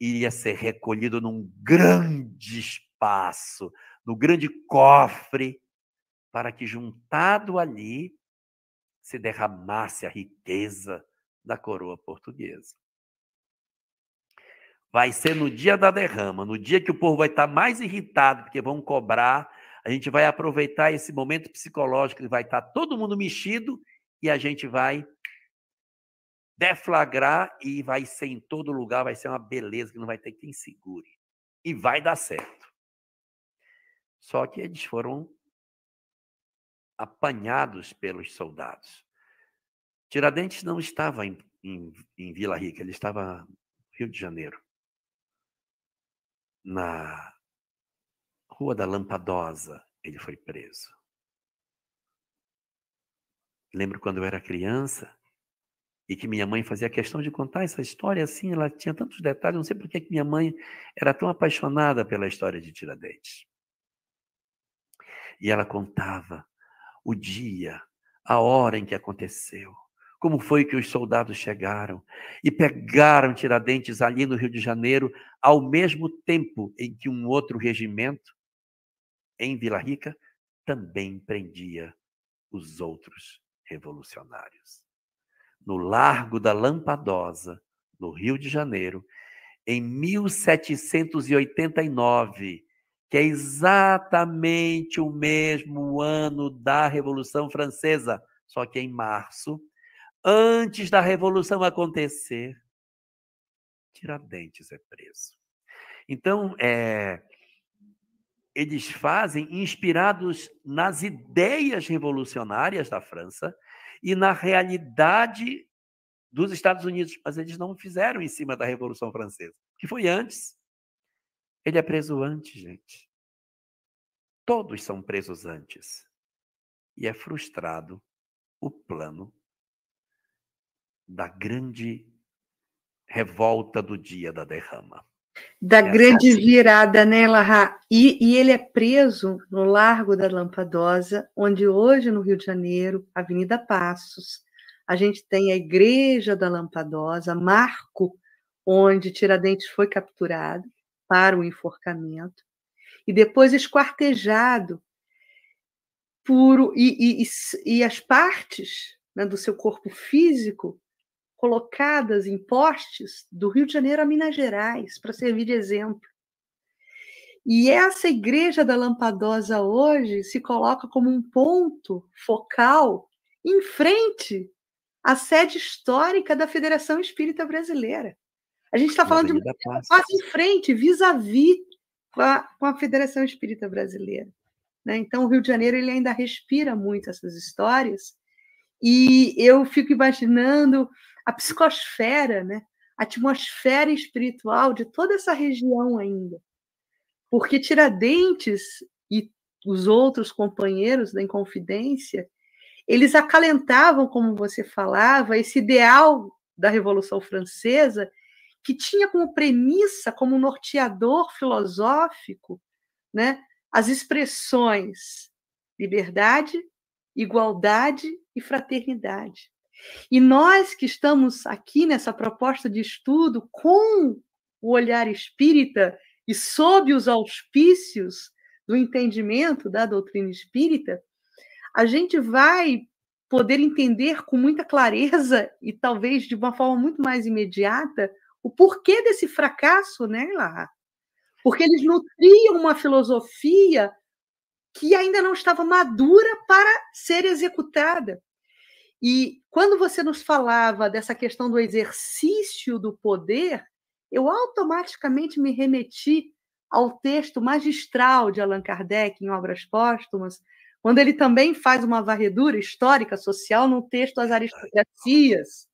iria ser recolhido num grande espaço, no grande cofre, para que juntado ali se derramasse a riqueza da coroa portuguesa. Vai ser no dia da derrama, no dia que o povo vai estar mais irritado, porque vão cobrar. A gente vai aproveitar esse momento psicológico e vai estar todo mundo mexido e a gente vai deflagrar e vai ser em todo lugar, vai ser uma beleza que não vai ter quem segure. E vai dar certo. Só que eles foram apanhados pelos soldados. Tiradentes não estava em, em, em Vila Rica, ele estava no Rio de Janeiro, na Rua da Lampadosa, ele foi preso. Lembro quando eu era criança e que minha mãe fazia questão de contar essa história assim, ela tinha tantos detalhes, não sei por que minha mãe era tão apaixonada pela história de Tiradentes. E ela contava o dia, a hora em que aconteceu, como foi que os soldados chegaram e pegaram Tiradentes ali no Rio de Janeiro, ao mesmo tempo em que um outro regimento, em Vila Rica, também prendia os outros revolucionários. No Largo da Lampadosa, no Rio de Janeiro, em 1789, que é exatamente o mesmo ano da Revolução Francesa, só que em março, antes da Revolução acontecer, Tiradentes é preso. Então, é, eles fazem inspirados nas ideias revolucionárias da França e na realidade dos Estados Unidos, mas eles não fizeram em cima da Revolução Francesa, que foi antes. Ele é preso antes, gente. Todos são presos antes. E é frustrado o plano da grande revolta do dia da derrama. Da é grande assim. virada, né, Larra? E, e, ele é preso no Largo da Lampadosa, onde hoje no Rio de Janeiro, Avenida Passos, a gente tem a Igreja da Lampadosa, marco onde Tiradentes foi capturado para o enforcamento, e depois esquartejado puro e, e, e as partes né, do seu corpo físico colocadas em postes do Rio de Janeiro a Minas Gerais para servir de exemplo. E essa igreja da Lampadosa hoje se coloca como um ponto focal em frente à sede histórica da Federação Espírita Brasileira. A gente está falando de passo em frente, vis-à-vis com a, com a Federação Espírita Brasileira. Né? Então, o Rio de Janeiro ele ainda respira muito essas histórias, e eu fico imaginando a psicosfera, né? a atmosfera espiritual de toda essa região ainda. Porque Tiradentes e os outros companheiros da Inconfidência, eles acalentavam, como você falava, esse ideal da Revolução Francesa que tinha como premissa, como norteador filosófico, né, as expressões liberdade, igualdade e fraternidade. E nós que estamos aqui nessa proposta de estudo com o olhar espírita e sob os auspícios do entendimento da doutrina espírita, a gente vai poder entender com muita clareza e talvez de uma forma muito mais imediata o porquê desse fracasso, né, lá? Porque eles nutriam uma filosofia que ainda não estava madura para ser executada. E quando você nos falava dessa questão do exercício do poder, eu automaticamente me remeti ao texto magistral de Allan Kardec em Obras Póstumas, quando ele também faz uma varredura histórica social no texto As Aristocracias,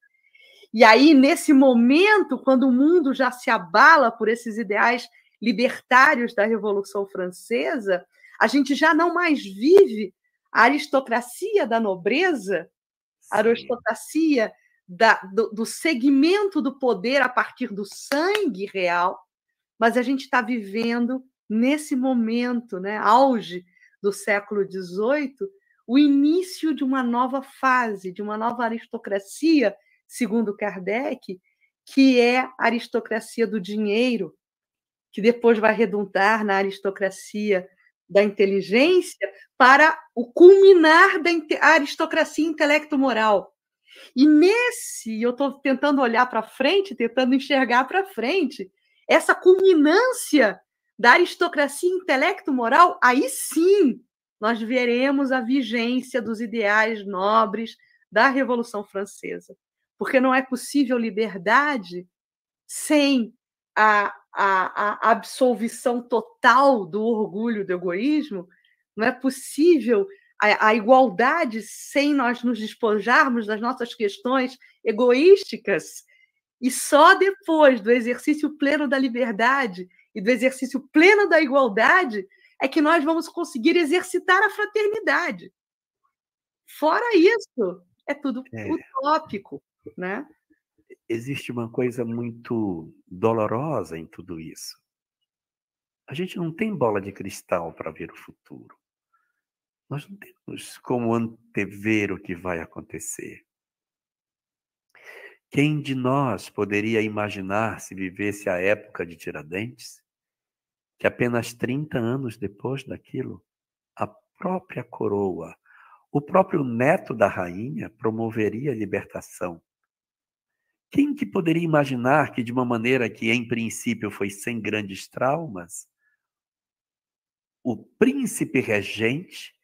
e aí, nesse momento, quando o mundo já se abala por esses ideais libertários da Revolução Francesa, a gente já não mais vive a aristocracia da nobreza, a aristocracia da, do, do segmento do poder a partir do sangue real, mas a gente está vivendo nesse momento, né, auge do século XVIII, o início de uma nova fase, de uma nova aristocracia segundo Kardec, que é a aristocracia do dinheiro, que depois vai redundar na aristocracia da inteligência, para o culminar da aristocracia intelecto-moral. E nesse, eu estou tentando olhar para frente, tentando enxergar para frente, essa culminância da aristocracia intelecto-moral, aí sim nós veremos a vigência dos ideais nobres da Revolução Francesa porque não é possível liberdade sem a, a, a absolvição total do orgulho, do egoísmo, não é possível a, a igualdade sem nós nos despojarmos das nossas questões egoísticas. E só depois do exercício pleno da liberdade e do exercício pleno da igualdade é que nós vamos conseguir exercitar a fraternidade. Fora isso, é tudo é. utópico né? Existe uma coisa muito dolorosa em tudo isso. A gente não tem bola de cristal para ver o futuro. Nós não temos como antever o que vai acontecer. Quem de nós poderia imaginar se vivesse a época de Tiradentes, que apenas 30 anos depois daquilo, a própria coroa, o próprio neto da rainha promoveria a libertação quem que poderia imaginar que, de uma maneira que em princípio foi sem grandes traumas, o príncipe regente,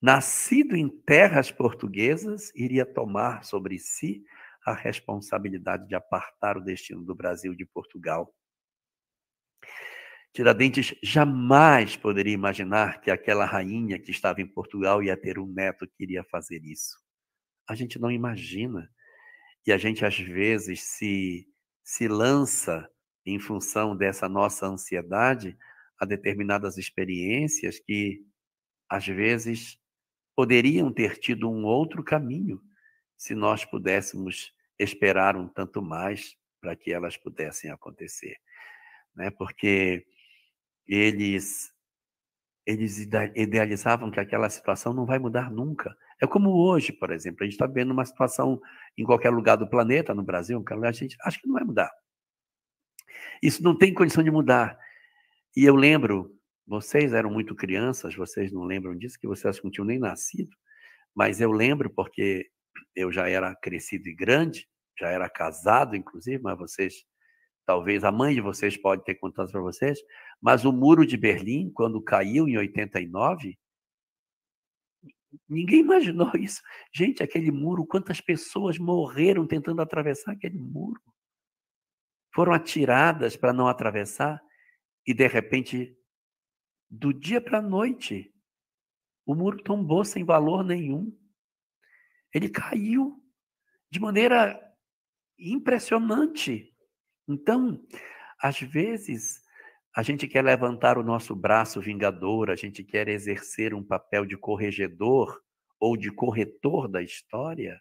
nascido em terras portuguesas, iria tomar sobre si a responsabilidade de apartar o destino do Brasil de Portugal? Tiradentes jamais poderia imaginar que aquela rainha que estava em Portugal ia ter um neto que iria fazer isso. A gente não imagina. E a gente, às vezes, se, se lança em função dessa nossa ansiedade a determinadas experiências que, às vezes, poderiam ter tido um outro caminho se nós pudéssemos esperar um tanto mais para que elas pudessem acontecer, né? Porque eles eles idealizavam que aquela situação não vai mudar nunca. É como hoje, por exemplo, a gente está vendo uma situação em qualquer lugar do planeta, no Brasil, lugar, a gente acha que não vai mudar. Isso não tem condição de mudar. E eu lembro, vocês eram muito crianças, vocês não lembram disso, que vocês não tinham nem nascido, mas eu lembro porque eu já era crescido e grande, já era casado, inclusive, mas vocês, talvez a mãe de vocês pode ter contado para vocês, mas o muro de Berlim, quando caiu em 89, Ninguém imaginou isso. Gente, aquele muro, quantas pessoas morreram tentando atravessar aquele muro? Foram atiradas para não atravessar e, de repente, do dia para a noite, o muro tombou sem valor nenhum. Ele caiu de maneira impressionante. Então, às vezes, a gente quer levantar o nosso braço vingador, a gente quer exercer um papel de corregedor ou de corretor da história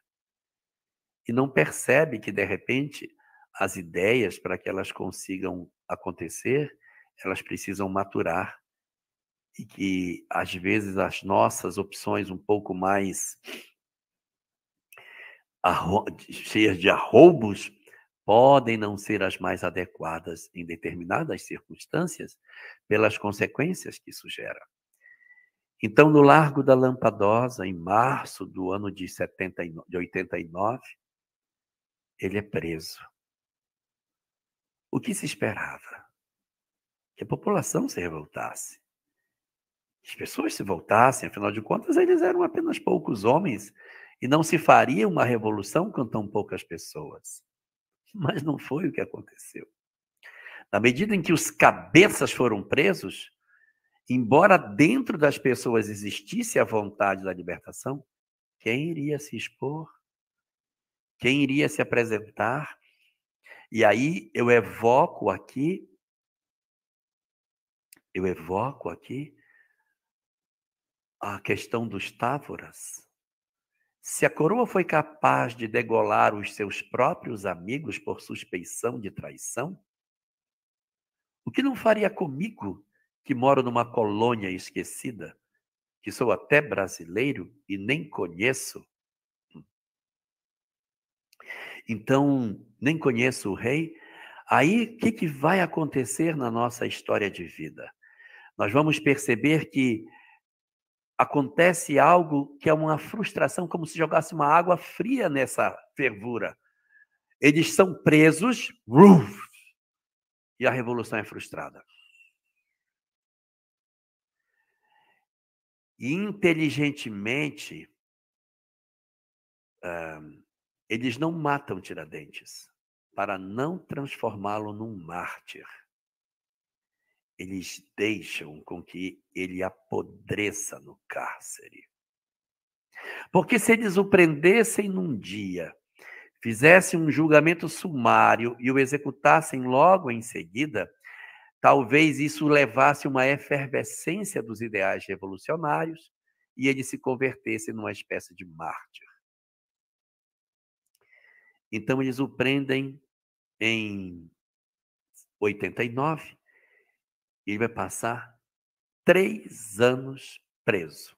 e não percebe que, de repente, as ideias, para que elas consigam acontecer, elas precisam maturar e que, às vezes, as nossas opções um pouco mais cheias de arroubos podem não ser as mais adequadas em determinadas circunstâncias pelas consequências que isso gera. Então, no Largo da Lampadosa, em março do ano de, 79, de 89, ele é preso. O que se esperava? Que a população se revoltasse. Que as pessoas se voltassem, afinal de contas, eles eram apenas poucos homens e não se faria uma revolução com tão poucas pessoas. Mas não foi o que aconteceu. Na medida em que os cabeças foram presos, embora dentro das pessoas existisse a vontade da libertação, quem iria se expor? Quem iria se apresentar? E aí eu evoco aqui, eu evoco aqui a questão dos távoras. Se a coroa foi capaz de degolar os seus próprios amigos por suspeição de traição, o que não faria comigo, que moro numa colônia esquecida, que sou até brasileiro e nem conheço? Então, nem conheço o rei. Aí, o que, que vai acontecer na nossa história de vida? Nós vamos perceber que acontece algo que é uma frustração, como se jogasse uma água fria nessa fervura. Eles são presos uf, e a revolução é frustrada. E inteligentemente, eles não matam Tiradentes para não transformá-lo num mártir eles deixam com que ele apodreça no cárcere. Porque se eles o prendessem num dia, fizessem um julgamento sumário e o executassem logo em seguida, talvez isso levasse uma efervescência dos ideais revolucionários e ele se convertesse numa espécie de mártir. Então eles o prendem em 89 ele vai passar três anos preso.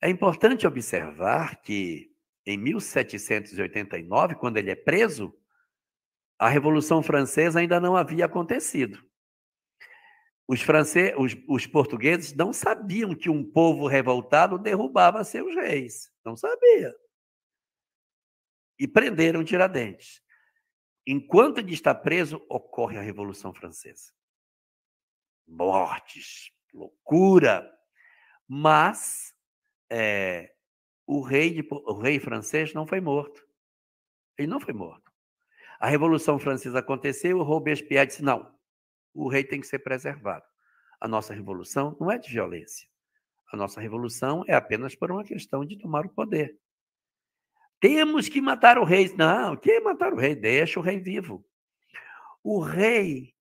É importante observar que, em 1789, quando ele é preso, a Revolução Francesa ainda não havia acontecido. Os, francês, os, os, portugueses não sabiam que um povo revoltado derrubava seus reis. Não sabia. E prenderam Tiradentes. Enquanto ele está preso, ocorre a Revolução Francesa mortes, loucura. Mas é, o, rei de, o rei francês não foi morto. Ele não foi morto. A Revolução Francesa aconteceu, o Robespierre disse: não, o rei tem que ser preservado. A nossa revolução não é de violência. A nossa revolução é apenas por uma questão de tomar o poder. Temos que matar o rei. Não, que matar o rei? Deixa o rei vivo. O rei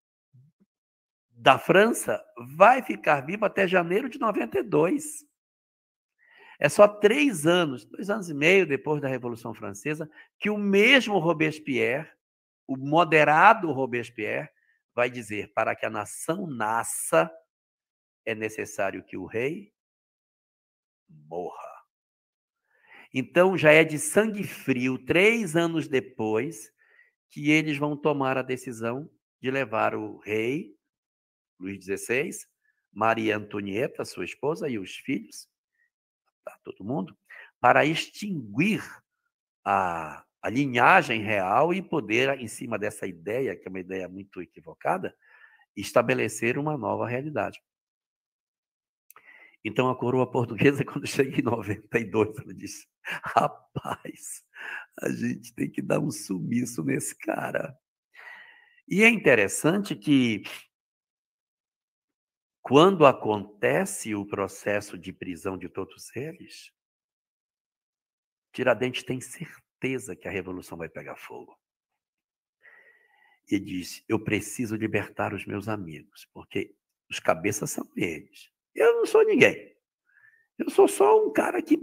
da França vai ficar vivo até janeiro de 92. É só três anos, dois anos e meio depois da Revolução Francesa, que o mesmo Robespierre, o moderado Robespierre, vai dizer: para que a nação nasça, é necessário que o rei morra. Então já é de sangue frio, três anos depois, que eles vão tomar a decisão de levar o rei Luís XVI, Maria Antonieta, sua esposa, e os filhos, tá, todo mundo, para extinguir a, a linhagem real e poder, em cima dessa ideia, que é uma ideia muito equivocada, estabelecer uma nova realidade. Então, a coroa portuguesa, quando chega em 92, ela diz: rapaz, a gente tem que dar um sumiço nesse cara. E é interessante que quando acontece o processo de prisão de todos eles, Tiradentes tem certeza que a revolução vai pegar fogo. E diz: Eu preciso libertar os meus amigos, porque os cabeças são eles. Eu não sou ninguém. Eu sou só um cara que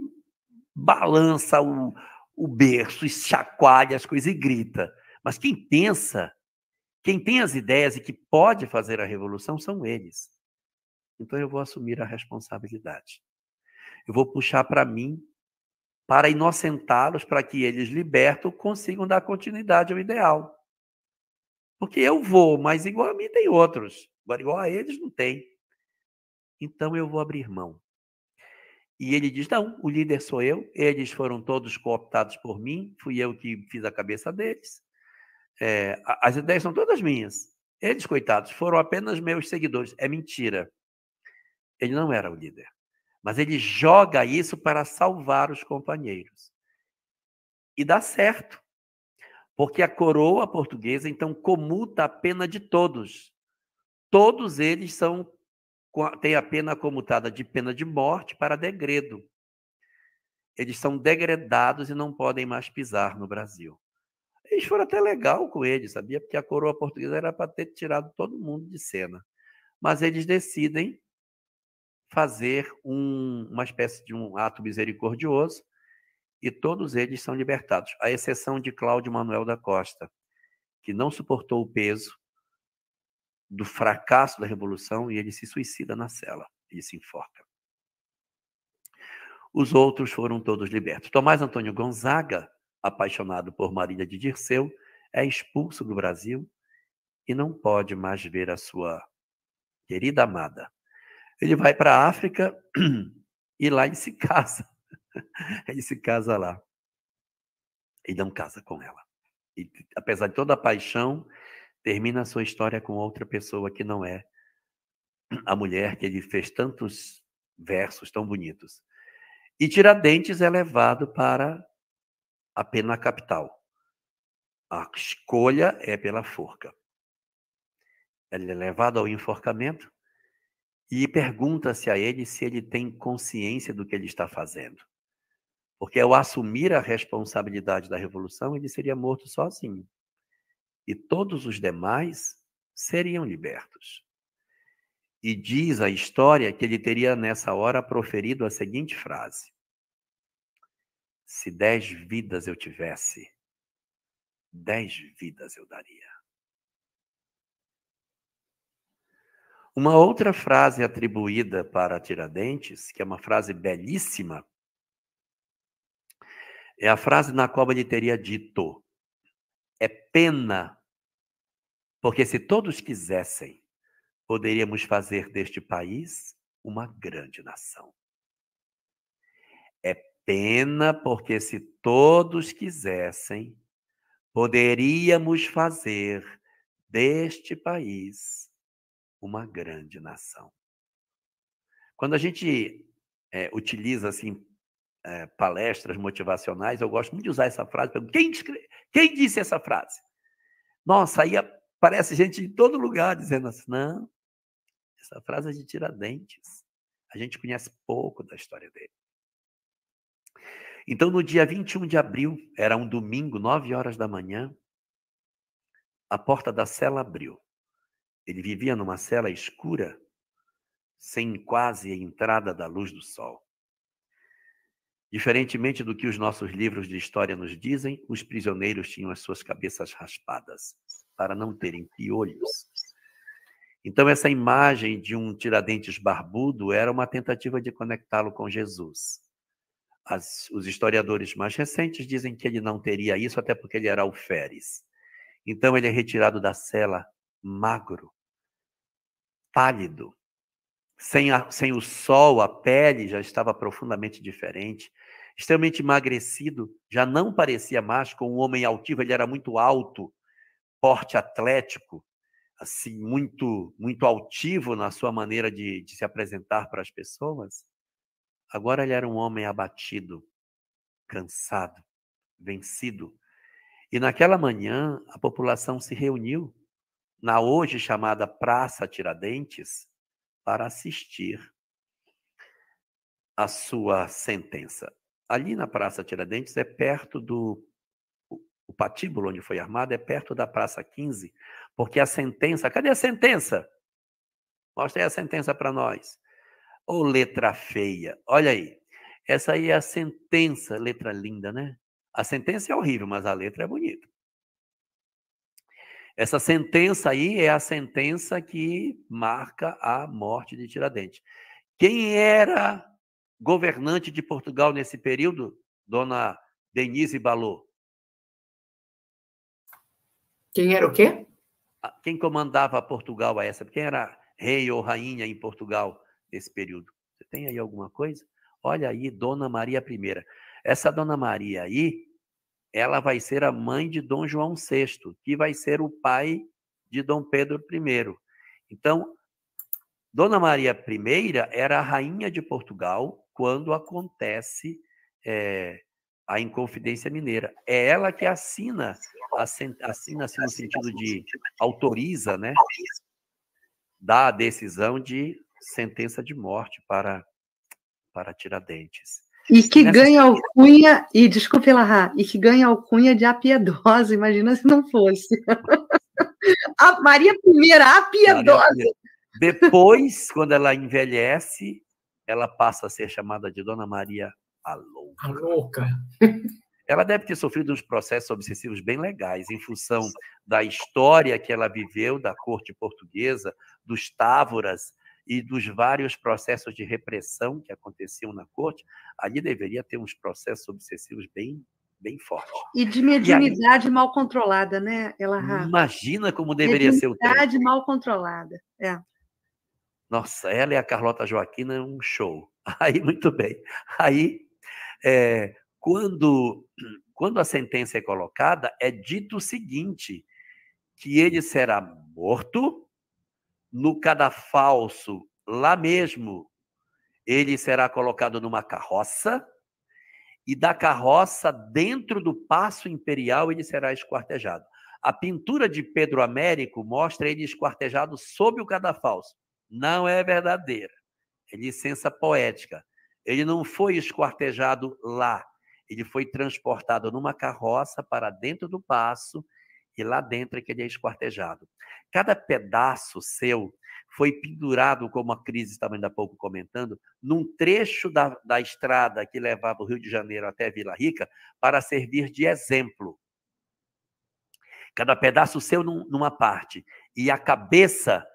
balança o, o berço e chacoalha as coisas e grita. Mas quem pensa, quem tem as ideias e que pode fazer a revolução são eles. Então eu vou assumir a responsabilidade. Eu vou puxar para mim para inocentá-los, para que eles libertos consigam dar continuidade ao ideal. Porque eu vou, mas igual a mim tem outros. Agora, igual a eles, não tem. Então eu vou abrir mão. E ele diz: não, o líder sou eu, eles foram todos cooptados por mim, fui eu que fiz a cabeça deles. É, as ideias são todas minhas. Eles, coitados, foram apenas meus seguidores. É mentira. Ele não era o líder. Mas ele joga isso para salvar os companheiros. E dá certo. Porque a coroa portuguesa, então, comuta a pena de todos. Todos eles são têm a pena comutada de pena de morte para degredo. Eles são degredados e não podem mais pisar no Brasil. Eles foram até legal com ele, sabia? Porque a coroa portuguesa era para ter tirado todo mundo de cena. Mas eles decidem fazer um, uma espécie de um ato misericordioso e todos eles são libertados, à exceção de Cláudio Manuel da Costa, que não suportou o peso do fracasso da revolução e ele se suicida na cela, ele se enforca. Os outros foram todos libertos. Tomás Antônio Gonzaga, apaixonado por Marília de Dirceu, é expulso do Brasil e não pode mais ver a sua querida amada. Ele vai para a África e lá ele se casa. Ele se casa lá. E não casa com ela. E, apesar de toda a paixão, termina a sua história com outra pessoa que não é a mulher que ele fez tantos versos tão bonitos. E Tiradentes é levado para a pena capital. A escolha é pela forca. Ele é levado ao enforcamento e pergunta-se a ele se ele tem consciência do que ele está fazendo. Porque ao assumir a responsabilidade da revolução, ele seria morto sozinho. E todos os demais seriam libertos. E diz a história que ele teria nessa hora proferido a seguinte frase: Se dez vidas eu tivesse, dez vidas eu daria. Uma outra frase atribuída para Tiradentes, que é uma frase belíssima, é a frase na qual ele teria dito: É pena, porque se todos quisessem, poderíamos fazer deste país uma grande nação. É pena, porque se todos quisessem, poderíamos fazer deste país uma grande nação. Quando a gente é, utiliza assim é, palestras motivacionais, eu gosto muito de usar essa frase. Quem, quem disse essa frase? Nossa, aí aparece gente de todo lugar dizendo assim: não, essa frase é de Tiradentes. A gente conhece pouco da história dele. Então, no dia 21 de abril, era um domingo, 9 horas da manhã, a porta da cela abriu. Ele vivia numa cela escura, sem quase a entrada da luz do sol. Diferentemente do que os nossos livros de história nos dizem, os prisioneiros tinham as suas cabeças raspadas para não terem piolhos. Então, essa imagem de um Tiradentes barbudo era uma tentativa de conectá-lo com Jesus. As, os historiadores mais recentes dizem que ele não teria isso, até porque ele era alferes. Então, ele é retirado da cela magro, pálido. Sem, a, sem o sol, a pele já estava profundamente diferente. Extremamente emagrecido, já não parecia mais com um homem altivo, ele era muito alto, porte atlético, assim, muito, muito altivo na sua maneira de, de se apresentar para as pessoas. Agora ele era um homem abatido, cansado, vencido. E naquela manhã, a população se reuniu na hoje chamada Praça Tiradentes para assistir a sua sentença. Ali na Praça Tiradentes é perto do o patíbulo onde foi armado é perto da Praça 15, porque a sentença, cadê a sentença? Mostra aí a sentença para nós. Ô oh, letra feia. Olha aí. Essa aí é a sentença, letra linda, né? A sentença é horrível, mas a letra é bonita. Essa sentença aí é a sentença que marca a morte de Tiradentes. Quem era governante de Portugal nesse período? Dona Denise Balot. Quem era o quê? Quem comandava Portugal a essa? Quem era rei ou rainha em Portugal nesse período? Você tem aí alguma coisa? Olha aí, Dona Maria I. Essa Dona Maria aí, ela vai ser a mãe de Dom João VI, que vai ser o pai de Dom Pedro I. Então, Dona Maria I era a rainha de Portugal quando acontece é, a Inconfidência Mineira. É ela que assina, assina assim, no sentido de autoriza, né? Dá a decisão de sentença de morte para, para Tiradentes. E que Nessa ganha alcunha, e desculpe, Larra, e que ganha alcunha de apiedosa, imagina se não fosse. A Maria I, apiedosa. Depois, quando ela envelhece, ela passa a ser chamada de Dona Maria a Louca. A Louca. Ela deve ter sofrido uns processos obsessivos bem legais, em função da história que ela viveu da corte portuguesa, dos távoras, e dos vários processos de repressão que aconteciam na corte, ali deveria ter uns processos obsessivos bem bem forte. E de mediunidade e aí, mal controlada, né, Ela Imagina como deveria ser o tempo. Mediunidade mal controlada, é. Nossa, ela e a Carlota Joaquina é um show. Aí, muito bem. Aí, é, quando, quando a sentença é colocada, é dito o seguinte, que ele será morto no cadafalso, lá mesmo, ele será colocado numa carroça, e da carroça, dentro do Paço Imperial, ele será esquartejado. A pintura de Pedro Américo mostra ele esquartejado sob o cadafalso. Não é verdadeira. É licença poética. Ele não foi esquartejado lá. Ele foi transportado numa carroça para dentro do passo e lá dentro é que ele é esquartejado. Cada pedaço seu foi pendurado, como a crise estava ainda há pouco comentando, num trecho da, da estrada que levava o Rio de Janeiro até Vila Rica para servir de exemplo. Cada pedaço seu num, numa parte. E a cabeça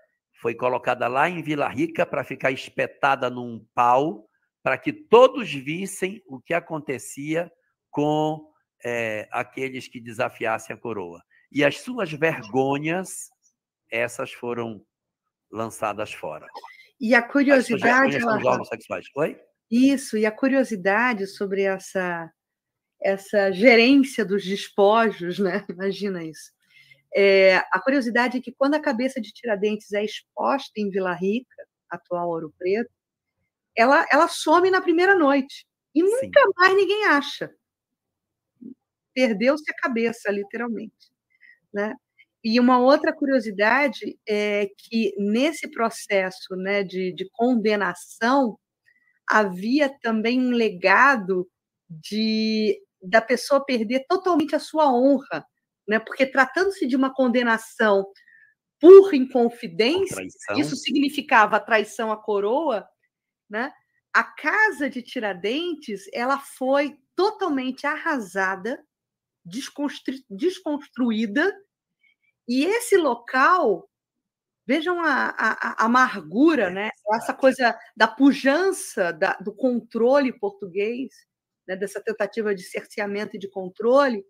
foi colocada lá em Vila Rica para ficar espetada num pau, para que todos vissem o que acontecia com é, aqueles que desafiassem a coroa. E as suas vergonhas, essas foram lançadas fora. E a curiosidade. As ela... sexuais. Oi? Isso, e a curiosidade sobre essa, essa gerência dos despojos, né? Imagina isso. É, a curiosidade é que quando a cabeça de Tiradentes é exposta em Vila Rica, atual Ouro Preto, ela, ela some na primeira noite. E nunca Sim. mais ninguém acha. Perdeu-se a cabeça, literalmente. Né? E uma outra curiosidade é que nesse processo né, de, de condenação havia também um legado de da pessoa perder totalmente a sua honra, né? Porque tratando-se de uma condenação por inconfidência, isso significava traição à coroa, né? A casa de Tiradentes, ela foi totalmente arrasada, desconstru... desconstruída e esse local, vejam a, a, a amargura, né? essa coisa da pujança da, do controle português, né? dessa tentativa de cerceamento e de controle,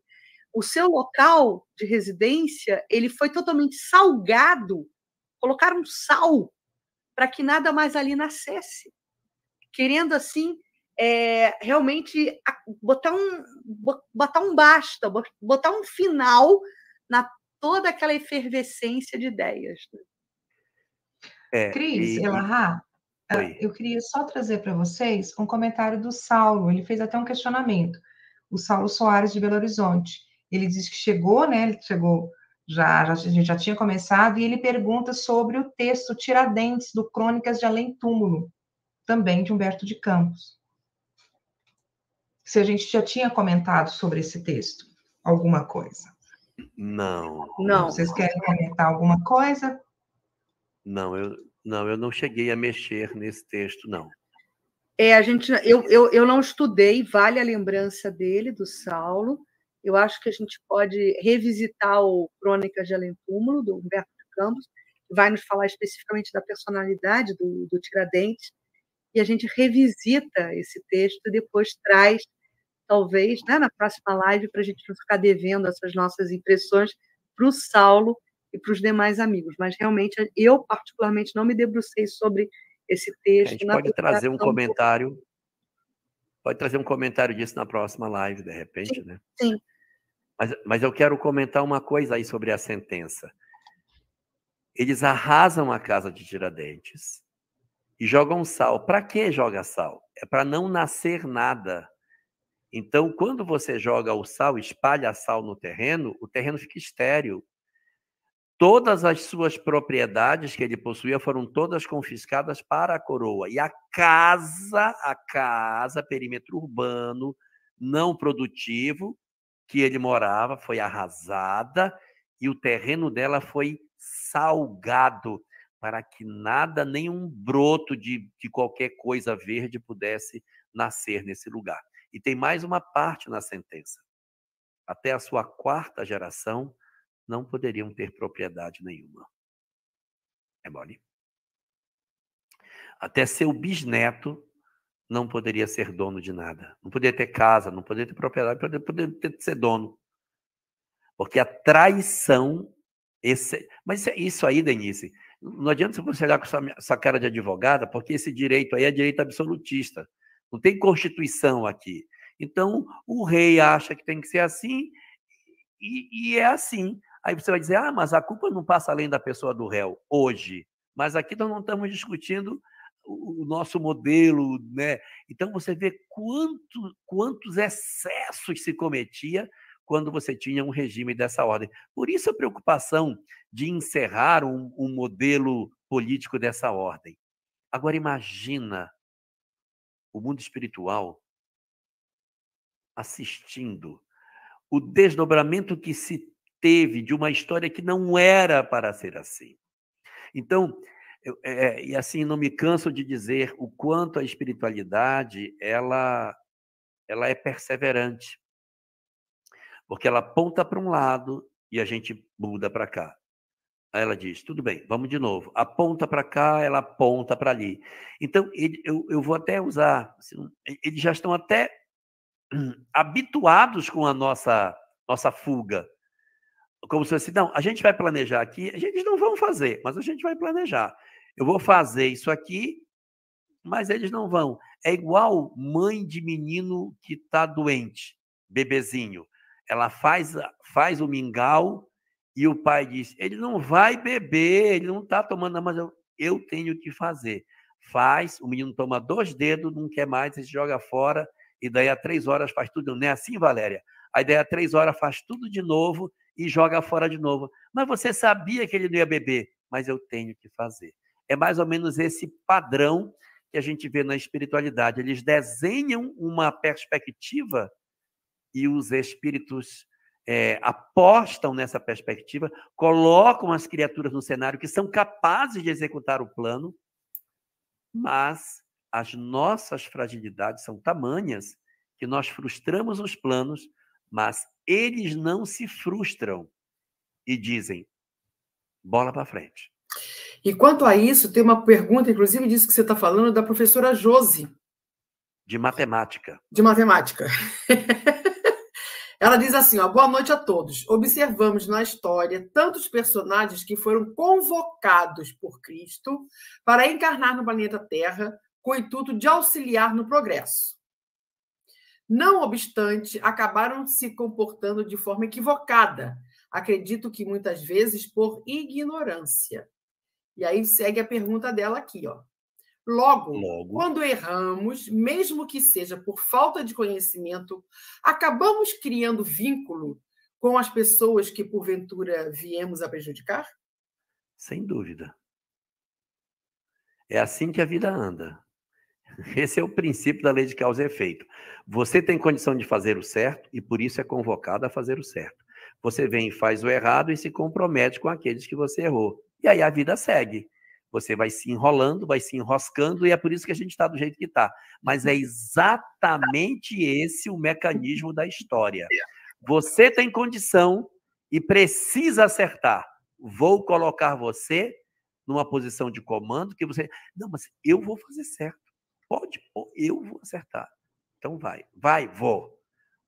o seu local de residência ele foi totalmente salgado, colocaram sal para que nada mais ali nascesse, querendo assim é, realmente botar um, botar um basta, botar um final na toda aquela efervescência de ideias. Né. É, Cris, e... Elahá, ah, eu queria só trazer para vocês um comentário do Saulo, ele fez até um questionamento, o Saulo Soares de Belo Horizonte. Ele diz que chegou, né? Ele chegou já, já, a gente já tinha começado, e ele pergunta sobre o texto Tiradentes, do Crônicas de Além Túmulo, também de Humberto de Campos. Se a gente já tinha comentado sobre esse texto, alguma coisa. Não. Não. Vocês querem comentar alguma coisa? Não, eu não, eu não cheguei a mexer nesse texto, não. É, a gente, eu, eu, eu não estudei, vale a lembrança dele, do Saulo. Eu acho que a gente pode revisitar o Crônicas de Além Túmulo, do Humberto de Campos, que vai nos falar especificamente da personalidade do, do Tiradentes, e a gente revisita esse texto e depois traz talvez, né, na próxima live, para a gente não ficar devendo essas nossas impressões para o Saulo e para os demais amigos. Mas realmente, eu particularmente não me debrucei sobre esse texto. A gente pode trazer um comentário. Pode trazer um comentário disso na próxima live, de repente, sim, né? Sim. Mas, mas eu quero comentar uma coisa aí sobre a sentença. Eles arrasam a casa de Tiradentes e jogam sal. Para que joga sal? É para não nascer nada. Então, quando você joga o sal, espalha sal no terreno, o terreno fica estéril. Todas as suas propriedades que ele possuía foram todas confiscadas para a coroa. E a casa, a casa, perímetro urbano, não produtivo, que ele morava, foi arrasada e o terreno dela foi salgado para que nada, nenhum broto de, de qualquer coisa verde pudesse nascer nesse lugar. E tem mais uma parte na sentença. Até a sua quarta geração não poderiam ter propriedade nenhuma. É mole. Até seu bisneto não poderia ser dono de nada. Não poderia ter casa, não poderia ter propriedade, não poderia ter, ser dono. Porque a traição. Esse, mas isso é, aí, Denise, não adianta você olhar com essa, essa cara de advogada, porque esse direito aí é direito absolutista. Não tem constituição aqui. Então, o rei acha que tem que ser assim e, e, é assim. Aí você vai dizer, ah, mas a culpa não passa além da pessoa do réu, hoje. Mas aqui nós não estamos discutindo o, nosso modelo, né? Então você vê quanto, quantos excessos se cometia quando você tinha um regime dessa ordem. Por isso a preocupação de encerrar um, um modelo político dessa ordem. Agora imagina o mundo espiritual, assistindo o desdobramento que se teve de uma história que não era para ser assim. Então, eu, é, é, e assim não me canso de dizer o quanto a espiritualidade ela ela é perseverante, porque ela aponta para um lado e a gente muda para cá. Aí ela diz: tudo bem, vamos de novo. Aponta para cá, ela aponta para ali. Então, ele, eu, eu vou até usar. Assim, eles já estão até hum, habituados com a nossa, nossa fuga. Como se fosse, não, a gente vai planejar aqui, a gente não vão fazer, mas a gente vai planejar. Eu vou fazer isso aqui, mas eles não vão. É igual mãe de menino que está doente, bebezinho. Ela faz, faz o mingau, e o pai disse: ele não vai beber, ele não está tomando, mas eu, eu tenho que fazer. Faz, o menino toma dois dedos, não quer mais, se joga fora, e daí a três horas faz tudo. Não é assim, Valéria? Aí daí a três horas faz tudo de novo e joga fora de novo. Mas você sabia que ele não ia beber, mas eu tenho que fazer. É mais ou menos esse padrão que a gente vê na espiritualidade. Eles desenham uma perspectiva e os espíritos é, apostam nessa perspectiva, colocam as criaturas no cenário que são capazes de executar o plano, mas as nossas fragilidades são tamanhas que nós frustramos os planos, mas eles não se frustram e dizem: bola para frente. E quanto a isso, tem uma pergunta, inclusive disso que você está falando, da professora Josi. De matemática. De matemática. Ela diz assim: ó, boa noite a todos. Observamos na história tantos personagens que foram convocados por Cristo para encarnar no planeta Terra com o intuito de auxiliar no progresso. Não obstante, acabaram se comportando de forma equivocada, acredito que muitas vezes por ignorância. E aí segue a pergunta dela aqui, ó. Logo, Logo, quando erramos, mesmo que seja por falta de conhecimento, acabamos criando vínculo com as pessoas que porventura viemos a prejudicar? Sem dúvida. É assim que a vida anda. Esse é o princípio da lei de causa e efeito. Você tem condição de fazer o certo e por isso é convocado a fazer o certo. Você vem e faz o errado e se compromete com aqueles que você errou. E aí a vida segue. Você vai se enrolando, vai se enroscando, e é por isso que a gente está do jeito que está. Mas é exatamente esse o mecanismo da história. É. Você tem condição e precisa acertar. Vou colocar você numa posição de comando que você. Não, mas eu vou fazer certo. Pode, eu vou acertar. Então vai, vai, vou.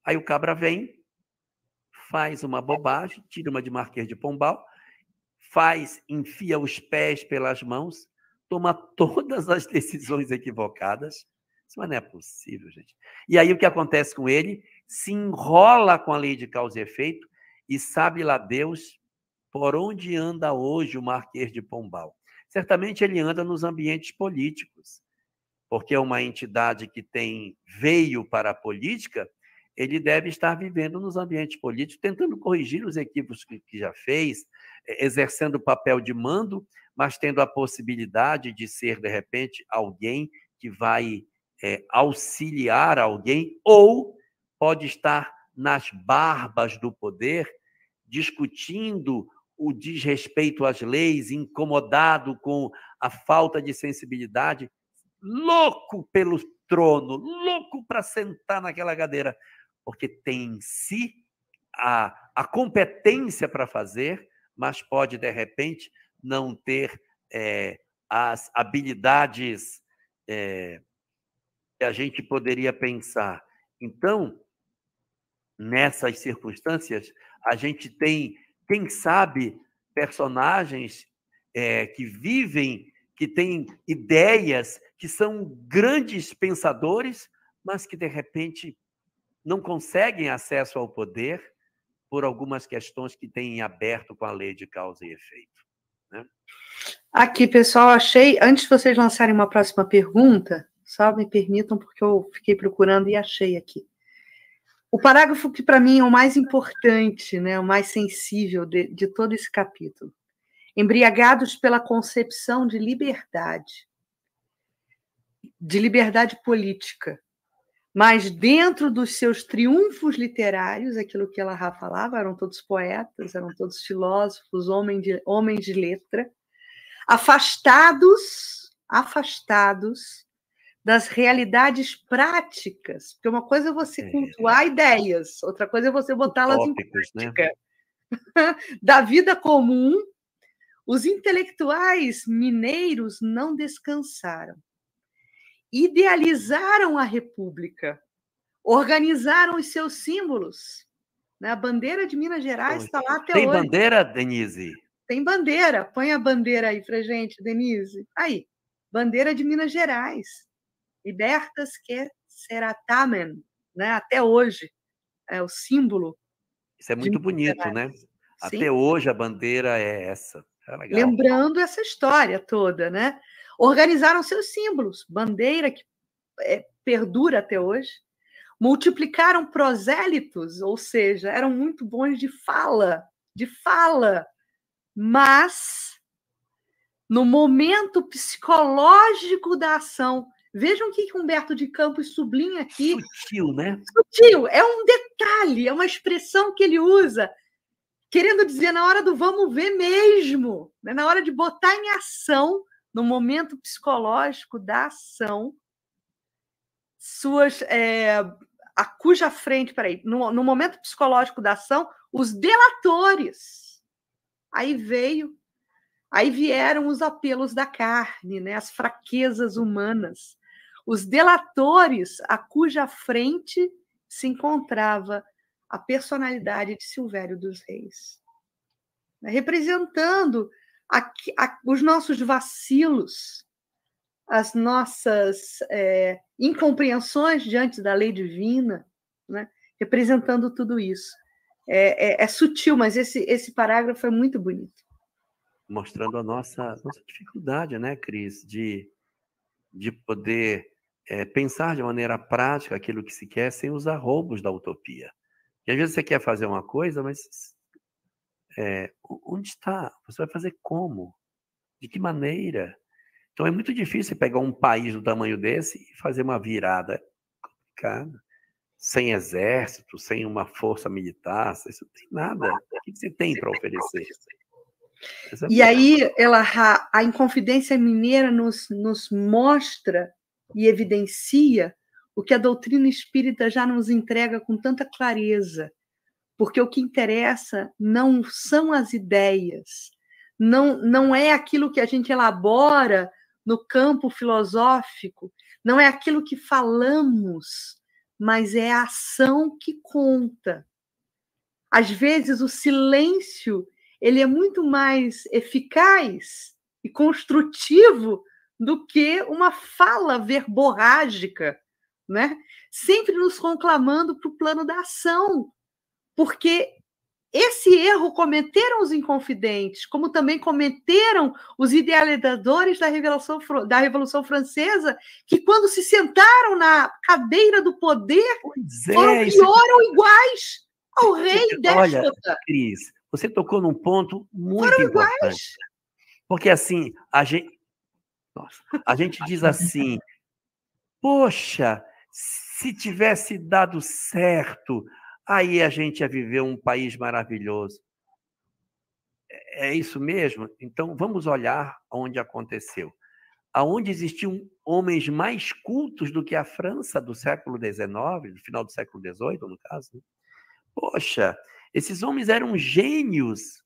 Aí o cabra vem, faz uma bobagem, tira uma de Marquês de Pombal, faz, enfia os pés pelas mãos, toma todas as decisões equivocadas. Isso não é possível, gente. E aí o que acontece com ele? Se enrola com a lei de causa e efeito e sabe lá Deus por onde anda hoje o Marquês de Pombal. Certamente ele anda nos ambientes políticos, porque é uma entidade que tem veio para a política, ele deve estar vivendo nos ambientes políticos, tentando corrigir os equívocos que já fez, exercendo o papel de mando, mas tendo a possibilidade de ser, de repente, alguém que vai é, auxiliar alguém, ou pode estar nas barbas do poder, discutindo o desrespeito às leis, incomodado com a falta de sensibilidade, louco pelo trono, louco para sentar naquela cadeira, porque tem em si a, a competência para fazer mas pode, de repente, não ter é, as habilidades é, que a gente poderia pensar. Então, nessas circunstâncias, a gente tem, quem sabe, personagens é, que vivem, que têm ideias, que são grandes pensadores, mas que, de repente, não conseguem acesso ao poder por algumas questões que têm aberto com a lei de causa e efeito. Né? Aqui, pessoal, achei. Antes de vocês lançarem uma próxima pergunta, só me permitam, porque eu fiquei procurando e achei aqui. O parágrafo que, para mim, é o mais importante, né, o mais sensível de, de todo esse capítulo. Embriagados pela concepção de liberdade, de liberdade política, mas dentro dos seus triunfos literários, aquilo que ela falava, eram todos poetas, eram todos filósofos, homens de, homens de letra, afastados, afastados das realidades práticas, porque uma coisa é você é. cultuar ideias, outra coisa é você botá-las em né? prática. Né? da vida comum, os intelectuais mineiros não descansaram idealizaram a República, organizaram os seus símbolos. Né? A bandeira de Minas Gerais está lá até Tem hoje. Tem bandeira, Denise? Tem bandeira. Põe a bandeira aí para gente, Denise. Aí, bandeira de Minas Gerais. Libertas que seratamen, né? até hoje. É o símbolo. Isso é muito bonito, né? Sim. Até hoje a bandeira é essa. É Lembrando essa história toda, né? organizaram seus símbolos, bandeira que é, perdura até hoje, multiplicaram prosélitos, ou seja, eram muito bons de fala, de fala, mas no momento psicológico da ação, vejam o que Humberto de Campos sublinha aqui. Sutil, né? Sutil, é um detalhe, é uma expressão que ele usa, querendo dizer na hora do vamos ver mesmo, né? na hora de botar em ação no momento psicológico da ação, suas é, a cuja frente, peraí, no, no momento psicológico da ação, os delatores. Aí veio, aí vieram os apelos da carne, né, as fraquezas humanas, os delatores a cuja frente se encontrava a personalidade de Silvério dos Reis, representando a, a, os nossos vacilos, as nossas é, incompreensões diante da lei divina, né? representando tudo isso. É, é, é, sutil, mas esse, esse parágrafo é muito bonito. Mostrando a nossa, nossa dificuldade, né, Cris, de, de poder é, pensar de maneira prática aquilo que se quer sem usar roubos da utopia. E às vezes você quer fazer uma coisa, mas é, onde está? Você vai fazer como? De que maneira? Então é muito difícil pegar um país do tamanho desse e fazer uma virada complicada, sem exército, sem uma força militar, isso não tem nada. O que você tem para oferecer? É e aí, ela, a Inconfidência Mineira nos, nos mostra e evidencia o que a doutrina espírita já nos entrega com tanta clareza, porque o que interessa não são as ideias, não, não é aquilo que a gente elabora no campo filosófico, não é aquilo que falamos, mas é a ação que conta. Às vezes o silêncio ele é muito mais eficaz e construtivo do que uma fala verborrágica, né? Sempre nos conclamando para o plano da ação, porque esse erro cometeram os inconfidentes, como também cometeram os idealizadores da Revolução, da Revolução Francesa, que quando se sentaram na cadeira do poder, pois é, foram pior ou iguais ao rei Olha, Cris, você tocou num ponto muito foram importante. Iguais. Porque assim, a gente, Nossa, a gente diz assim, poxa, se tivesse dado certo aí a gente ia viver um país maravilhoso. É, é isso mesmo? Então vamos olhar onde aconteceu. Aonde existiam homens mais cultos do que a França do século XIX, do final do século XVIII, no caso. Né? Poxa, esses homens eram gênios.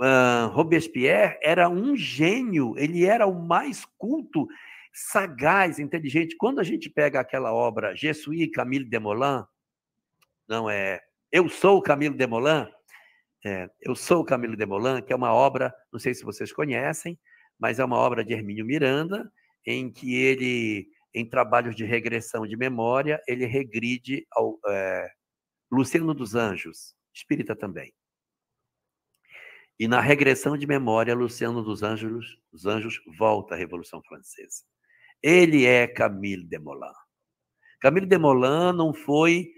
Uh, Robespierre era um gênio, ele era o mais culto, sagaz, inteligente. Quando a gente pega aquela obra Jesuí Camille de Molin. Não é Eu Sou o Camilo Demolan, é, Eu Sou o Camilo Demolan, que é uma obra, não sei se vocês conhecem, mas é uma obra de Hermínio Miranda, em que ele, em trabalhos de regressão de memória, ele regride ao é, Luciano dos Anjos, espírita também. E na regressão de memória, Luciano dos Anjos, dos Anjos volta à Revolução Francesa. Ele é Camille Desmoulins. Camille Desmoulins não foi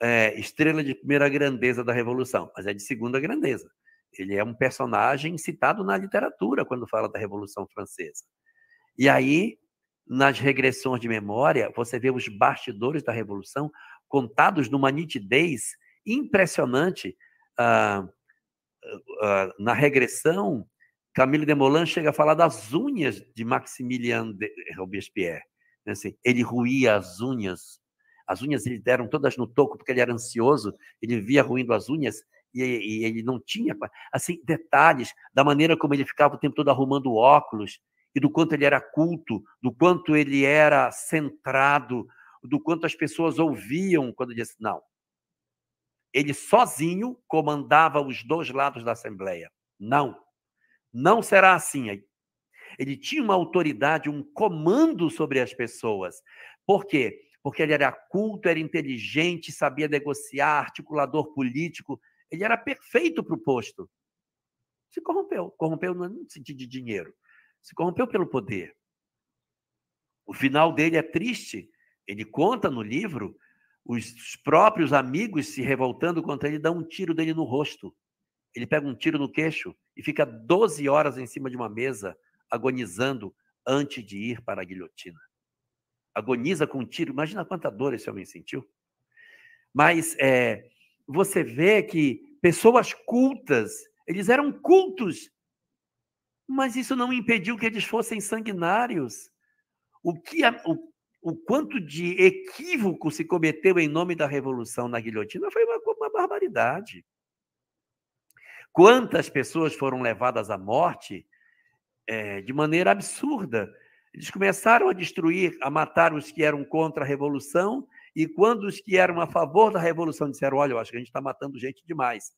é, estrela de primeira grandeza da Revolução, mas é de segunda grandeza. Ele é um personagem citado na literatura quando fala da Revolução Francesa. E aí, nas regressões de memória, você vê os bastidores da Revolução contados numa nitidez impressionante. Ah, ah, ah na regressão, Camille Desmoulins chega a falar das unhas de Maximilien de Robespierre. Né, assim, ele ruía as unhas as unhas ele deram todas no toco porque ele era ansioso, ele via ruindo as unhas e, e ele não tinha assim detalhes da maneira como ele ficava o tempo todo arrumando óculos e do quanto ele era culto, do quanto ele era centrado, do quanto as pessoas ouviam quando disse não. Ele sozinho comandava os dois lados da assembleia. Não. Não será assim. Ele tinha uma autoridade, um comando sobre as pessoas. Por quê? porque ele era culto, era inteligente, sabia negociar, articulador político. Ele era perfeito para o posto. Se corrompeu. Corrompeu no sentido de dinheiro. Se corrompeu pelo poder. O final dele é triste. Ele conta no livro os próprios amigos se revoltando contra ele, dão um tiro dele no rosto. Ele pega um tiro no queixo e fica 12 horas em cima de uma mesa, agonizando antes de ir para a guilhotina agoniza com um tiro. Imagina quanta dor esse homem sentiu. Mas é, você vê que pessoas cultas, eles eram cultos, mas isso não impediu que eles fossem sanguinários. O, que a, o, o quanto de equívoco se cometeu em nome da revolução na guilhotina foi uma, uma barbaridade. Quantas pessoas foram levadas à morte é, de maneira absurda eles começaram a destruir, a matar os que eram contra a revolução, e quando os que eram a favor da revolução disseram: Olha, eu acho que a gente está matando gente demais,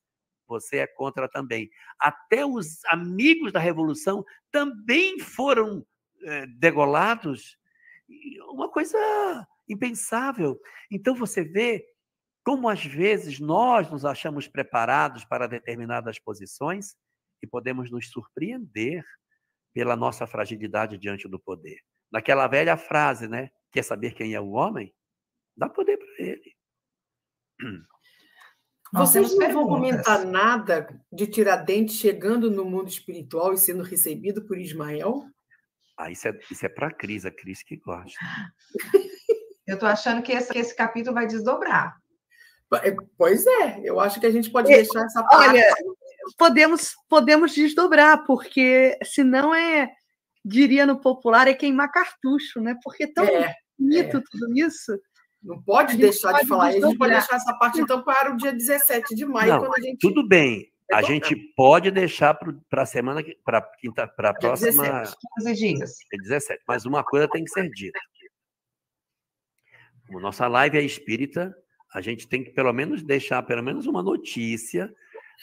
você é contra também. Até os amigos da revolução também foram é, degolados. Uma coisa impensável. Então você vê como às vezes nós nos achamos preparados para determinadas posições e podemos nos surpreender pela nossa fragilidade diante do poder. Naquela velha frase, né? Quer saber quem é o homem? Dá poder para ele. Vocês não vão comentar nada de Tiradentes chegando no mundo espiritual e sendo recebido por Ismael? Ah, isso é, isso é para a Cris, a Cris que gosta. Eu estou achando que esse, que esse capítulo vai desdobrar. Pois é, eu acho que a gente pode deixar essa parte. Olha, podemos, podemos desdobrar, porque senão é, diria no popular, é queimar cartucho, né? Porque é tão é, bonito é. tudo isso. Não pode deixar pode de falar. isso, A gente pode deixar essa parte, então, para o dia 17 de maio. Não, gente... Tudo bem. a é gente né? pode deixar para a semana, para quinta, para a próxima. 17, 15 dias. 17, é mas uma coisa tem que ser dita. Como nossa live é espírita, a gente tem que pelo menos deixar pelo menos uma notícia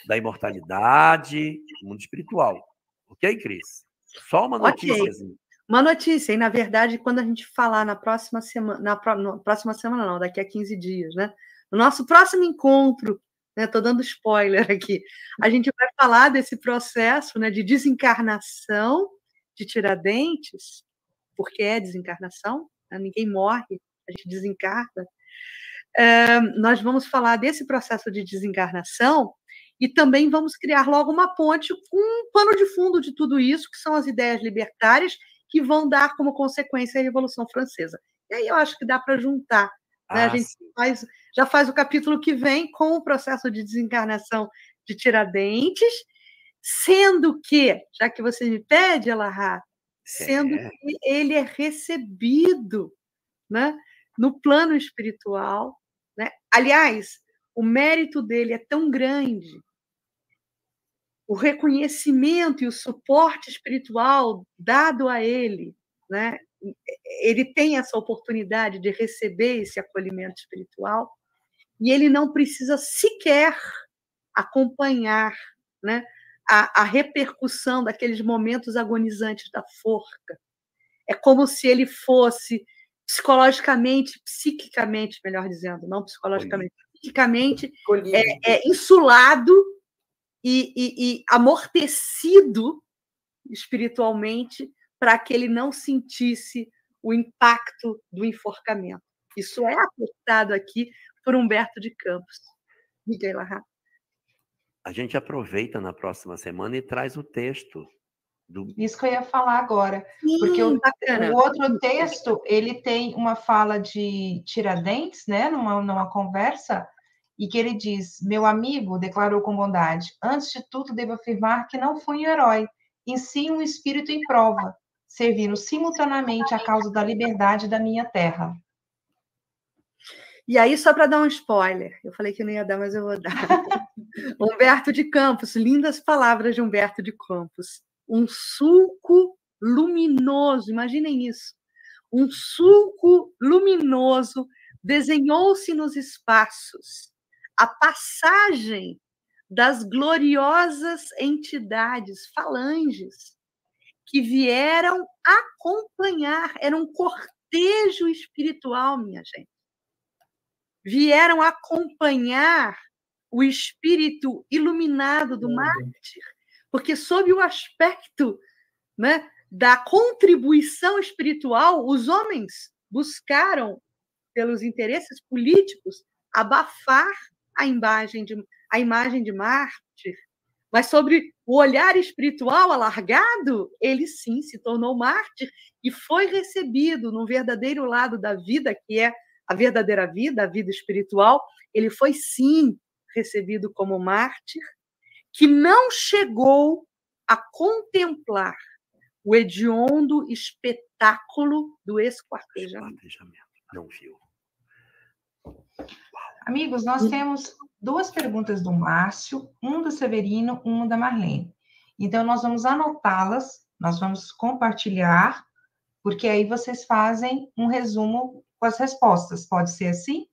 da imortalidade, do mundo espiritual. Ok, Cris? Só uma notícia. Okay. Uma notícia, e na verdade, quando a gente falar na próxima semana, na, na próxima semana não, daqui a 15 dias, né? No nosso próximo encontro, né? dando spoiler aqui. A gente vai falar desse processo, né, de desencarnação de Tiradentes, porque é desencarnação, né? ninguém morre, a gente desencarna. É, nós vamos falar desse processo de desencarnação e também vamos criar logo uma ponte com um pano de fundo de tudo isso, que são as ideias libertárias, que vão dar como consequência a Revolução Francesa. E aí eu acho que dá para juntar. né? A ah, gente faz, já faz o capítulo que vem com o processo de desencarnação de Tiradentes, sendo que, já que você me pede, Elahá, sendo é. que ele é recebido né, no plano espiritual. Né? Aliás, o mérito dele é tão grande o reconhecimento e o suporte espiritual dado a ele, né? Eh, ele tem essa oportunidade de receber esse acolhimento espiritual e ele não precisa sequer acompanhar, né? A, a repercussão daqueles momentos agonizantes da forca. É como se ele fosse psicologicamente, psiquicamente, melhor dizendo, não psicologicamente, psiquicamente, é, é insulado e, e, e amortecido espiritualmente para que ele não sentisse o impacto do enforcamento. Isso é apostado aqui por Humberto de Campos. Miguel Larra. A gente aproveita na próxima semana e traz o texto. Do... Isso que eu ia falar agora. Sim, porque o, o, outro texto, ele tem uma fala de Tiradentes, né? Numa, numa conversa, e que ele diz: Meu amigo declarou com bondade, antes de tudo devo afirmar que não fui um herói, em si um espírito em prova, servindo simultaneamente à causa da liberdade da minha terra. E aí, só para dar um spoiler, eu falei que não ia dar, mas eu vou dar. Humberto de Campos, lindas palavras de Humberto de Campos. Um sulco luminoso, imaginem isso. Um sulco luminoso desenhou-se nos espaços a passagem das gloriosas entidades falanges que vieram acompanhar, era um cortejo espiritual, minha gente. Vieram acompanhar o espírito iluminado do uhum. mártir, porque sob o aspecto né, da contribuição espiritual, os homens buscaram, pelos interesses políticos, abafar a imagem de, a imagem de mártir, mas sobre o olhar espiritual alargado, ele sim se tornou mártir e foi recebido no verdadeiro lado da vida, que é a verdadeira vida, a vida espiritual. Ele foi sim recebido como mártir, que não chegou a contemplar o hediondo espetáculo do esquartejamento. Não viu. Amigos, nós hum. temos duas perguntas do Márcio, um do Severino, uma da Marlene. Então, nós vamos anotá-las, nós vamos compartilhar, porque aí vocês fazem um resumo com as respostas. Pode ser assim?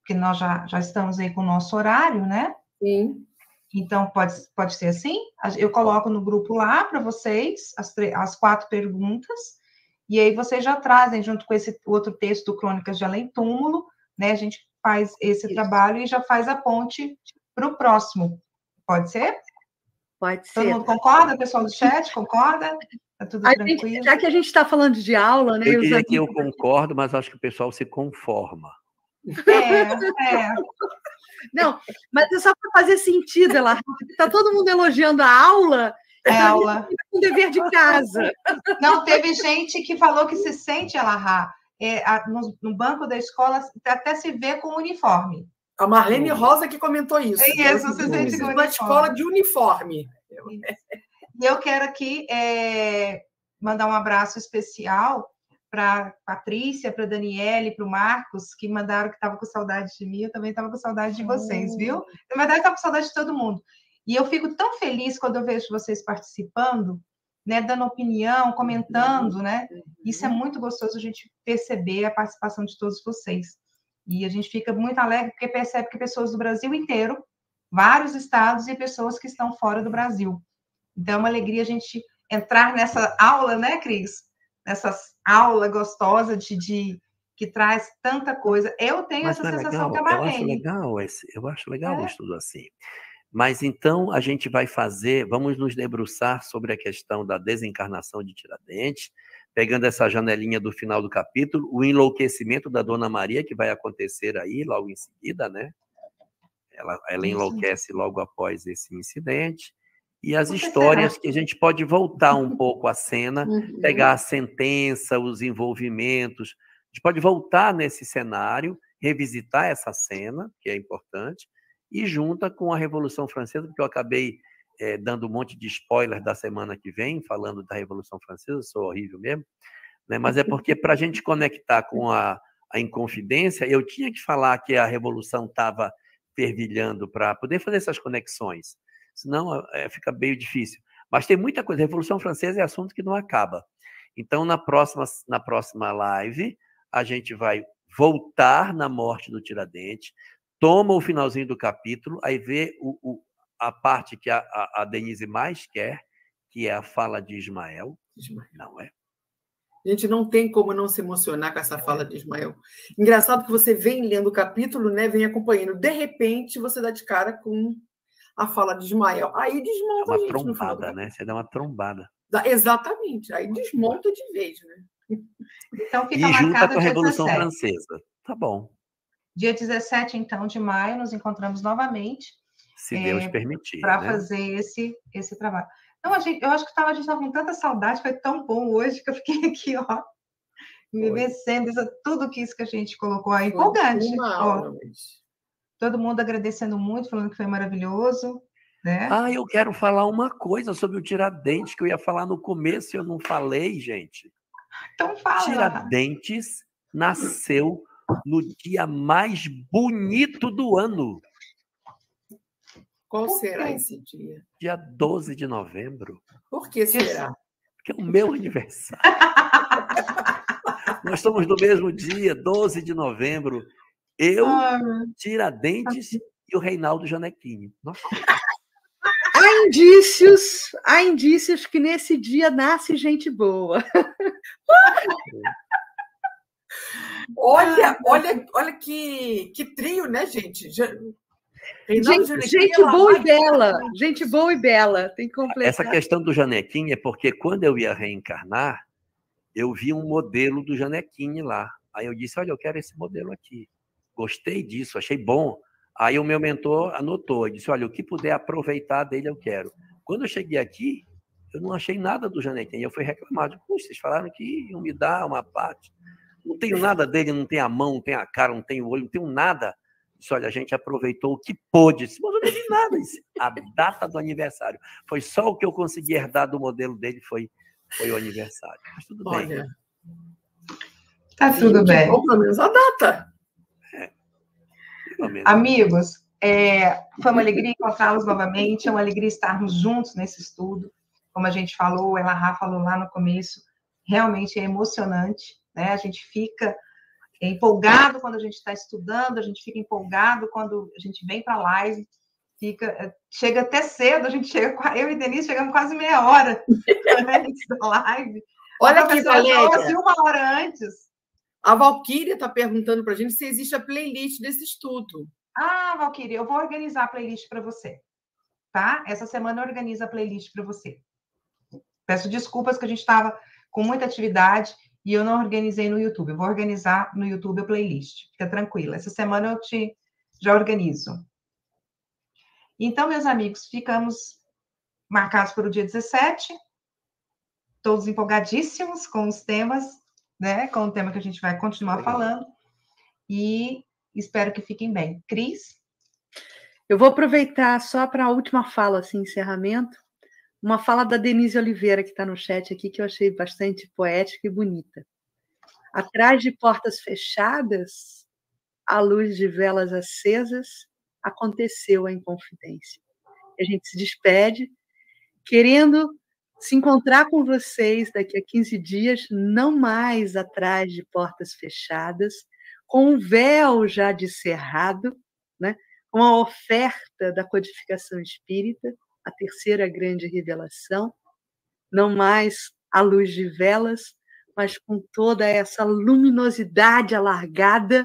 Porque nós já, já estamos aí com o nosso horário, né? Sim. Então, pode, pode ser assim? Eu coloco no grupo lá para vocês as, as quatro perguntas, e aí vocês já trazem, junto com esse outro texto, Crônicas de Além Túmulo, né? A gente faz esse Isso. trabalho e já faz a ponte para o próximo. Pode ser? Pode ser. Todo mundo concorda, pessoal do chat? Concorda? Está tudo a tranquilo? Gente, já que a gente está falando de aula, né? Eu diria que eu concordo, mas acho que o pessoal se conforma. É, é. Não, mas é só para fazer sentido, ela está todo mundo elogiando a aula. É então aula. Um dever de casa. Não, teve gente que falou que se sente, Elahá, é, a, no, no, banco da escola até se vê com uniforme. A Marlene Rosa que comentou isso. É isso, você eu, sente uma escola de uniforme. E eu quero aqui é, mandar um abraço especial para Patrícia, para Daniele, para o Marcos, que mandaram que estava com saudade de mim, eu também estava com saudade de vocês, uhum. viu? Na verdade, estava com saudade de todo mundo. E eu fico tão feliz quando eu vejo vocês participando, né, dando opinião, uhum. comentando, né? Uhum. Isso é muito gostoso a gente perceber a participação de todos vocês. E a gente fica muito alegre porque percebe que pessoas do Brasil inteiro, vários estados e pessoas que estão fora do Brasil. Então é uma alegria a gente entrar nessa aula, né, Cris? Nessa aula gostosa de, de que traz tanta coisa. Eu tenho Mas essa é sensação legal, que é eu acho legal, esse, eu acho legal é. estudo assim. Mas então a gente vai fazer, vamos nos debruçar sobre a questão da desencarnação de Tiradentes, pegando essa janelinha do final do capítulo, o enlouquecimento da Dona Maria, que vai acontecer aí logo em seguida, né? Ela, ela enlouquece logo após esse incidente. E as histórias que a gente pode voltar um pouco à cena, uhum. pegar a sentença, os envolvimentos. A gente pode voltar nesse cenário, revisitar essa cena, que é importante, e junta com a Revolução Francesa, porque eu acabei é, dando um monte de spoilers da semana que vem, falando da Revolução Francesa, sou horrível mesmo, né? mas é porque para a gente conectar com a, a Inconfidência, eu tinha que falar que a Revolução estava fervilhando para poder fazer essas conexões, senão é, fica meio difícil. Mas tem muita coisa, a Revolução Francesa é assunto que não acaba. Então, na próxima, na próxima live, a gente vai voltar na morte do Tiradentes, toma o finalzinho do capítulo, aí vê o, o, a parte que a, a, a, Denise mais quer, que é a fala de Ismael. Ismael. Não é? A gente não tem como não se emocionar com essa é. fala de Ismael. Engraçado que você vem lendo o capítulo, né? Vem acompanhando. De repente, você dá de cara com a fala de Ismael. Aí desmonta é uma gente, trombada, né? Você dá uma trombada. Dá, exatamente. Aí desmonta de vez, né? Então fica e junta com a Revolução 17. Francesa. Tá bom. Dia 17, então, de maio, nos encontramos novamente. Se é, Deus eh, permitir. Para né? fazer esse, esse trabalho. Então, gente, eu acho que tava, a gente estava com tanta saudade, foi tão bom hoje que eu fiquei aqui, ó, me vencendo, tudo que isso que a gente colocou aí. empolgante. Uma Todo mundo agradecendo muito, falando que foi maravilhoso. Né? Ah, eu quero falar uma coisa sobre o Tiradentes, que eu ia falar no começo e eu não falei, gente. Então fala. Tiradentes nasceu no dia mais bonito do ano. Qual Por será quê? esse dia? Dia 12 de novembro. Por que será? Porque é o meu aniversário. Nós estamos no mesmo dia, 12 de novembro. Eu, ah, Tiradentes tá e o Reinaldo Janequini. Há indícios, há indícios que nesse dia nasce gente boa. É. Olha, olha, olha que, que trio, né, gente? Já... Gente, gente boa e bela, gente boa e bela, tem que Essa questão do Janequim é porque quando eu ia reencarnar, eu vi um modelo do Janequim lá. Aí eu disse, olha, eu quero esse modelo aqui. Gostei disso, achei bom. Aí o meu mentor anotou, disse, olha, o que puder aproveitar dele eu quero. Quando eu cheguei aqui, eu não achei nada do Janequim. Eu fui reclamar, de, vocês falaram que iam me dar uma parte. Não tenho nada dele, não tem a mão, não tem a cara, não tem o olho, não tenho nada. Isso olha, a gente aproveitou o que pôde. mas eu não tem nada. Disse, a data do aniversário. Foi só o que eu consegui herdar do modelo dele, foi, foi o aniversário. Mas tudo olha, tá bem. Tá tudo e, bem. Bom, pelo menos a data. É, Amigos, é, foi uma alegria encontrá-los novamente, é uma alegria estarmos juntos nesse estudo. Como a gente falou, ela Rafa falou lá no começo, realmente é emocionante. Né? A gente fica empolgado quando a gente está estudando, a gente fica empolgado quando a gente vem para a live, fica, eh, chega até cedo, a gente chega, eu e Denise chegamos quase meia hora antes da live. Olha aqui, Valéria. Assim, uma hora antes. A Valquíria está perguntando para a gente se existe a playlist desse estudo. Ah, Valquíria, eu vou organizar a playlist para você. Tá? Essa semana organiza a playlist para você. Peço desculpas que a gente estava com muita atividade e eu não organizei no YouTube. Eu vou organizar no YouTube a playlist, fica tranquila. Essa semana eu te já organizo. Então, meus amigos, ficamos marcados para o dia 17, todos empolgadíssimos com os temas, né? Com o tema que a gente vai continuar falando. E espero que fiquem bem. Cris? Eu vou aproveitar só para a última fala, assim, encerramento, uma fala da Denise Oliveira, que está no chat aqui, que eu achei bastante poética e bonita. Atrás de portas fechadas, à luz de velas acesas, aconteceu a Inconfidência. A gente se despede, querendo se encontrar com vocês daqui a 15 dias, não mais atrás de portas fechadas, com o véu já descerrado, né? com a oferta da codificação espírita a terceira grande revelação, não mais à luz de velas, mas com toda essa luminosidade alargada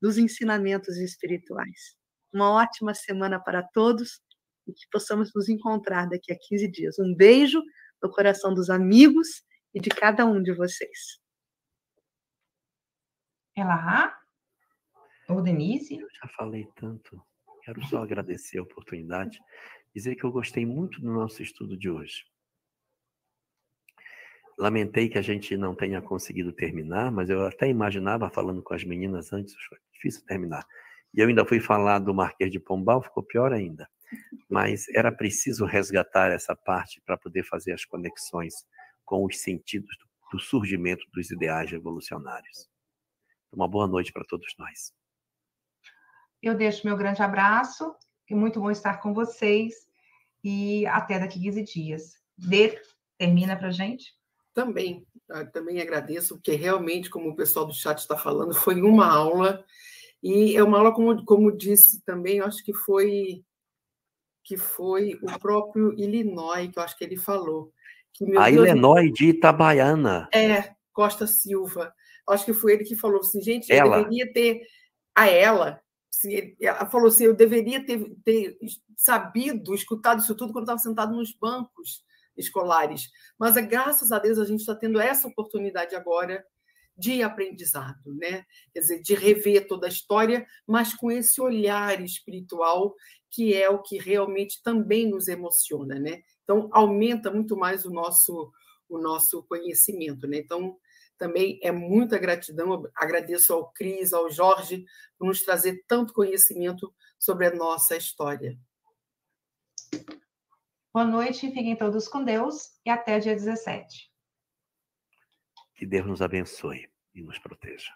dos ensinamentos espirituais. Uma ótima semana para todos e que possamos nos encontrar daqui a 15 dias. Um beijo no coração dos amigos e de cada um de vocês. Ela, é ou Denise? Eu já falei tanto. Quero só agradecer a oportunidade dizer que eu gostei muito do nosso estudo de hoje. Lamentei que a gente não tenha conseguido terminar, mas eu até imaginava, falando com as meninas antes, foi difícil terminar. E eu ainda fui falar do Marquês de Pombal, ficou pior ainda. Mas era preciso resgatar essa parte para poder fazer as conexões com os sentidos do surgimento dos ideais revolucionários. Uma boa noite para todos nós. Eu deixo meu grande abraço é muito bom estar com vocês e até daqui 15 dias. Dê, termina para gente. Também, ah, também agradeço, porque realmente, como o pessoal do chat está falando, foi uma aula. E é uma aula, como, como disse também, acho que foi que foi o próprio Illinois, que eu acho que ele falou. Que, a Deus, Illinois de Itabaiana. É, Costa Silva. Acho que foi ele que falou assim, gente, ela. deveria ter a ela se, ela falou assim, eu deveria ter, ter sabido, escutado isso tudo quando estava sentado nos bancos escolares. Mas é, graças a Deus a gente está tendo essa oportunidade agora de aprendizado, né? Quer dizer, de rever toda a história, mas com esse olhar espiritual que é o que realmente também nos emociona, né? Então aumenta muito mais o nosso o nosso conhecimento, né? Então também é muita gratidão. agradeço ao Cris, ao Jorge, por nos trazer tanto conhecimento sobre a nossa história. Boa noite, fiquem todos com Deus e até dia 17. Que Deus nos abençoe e nos proteja.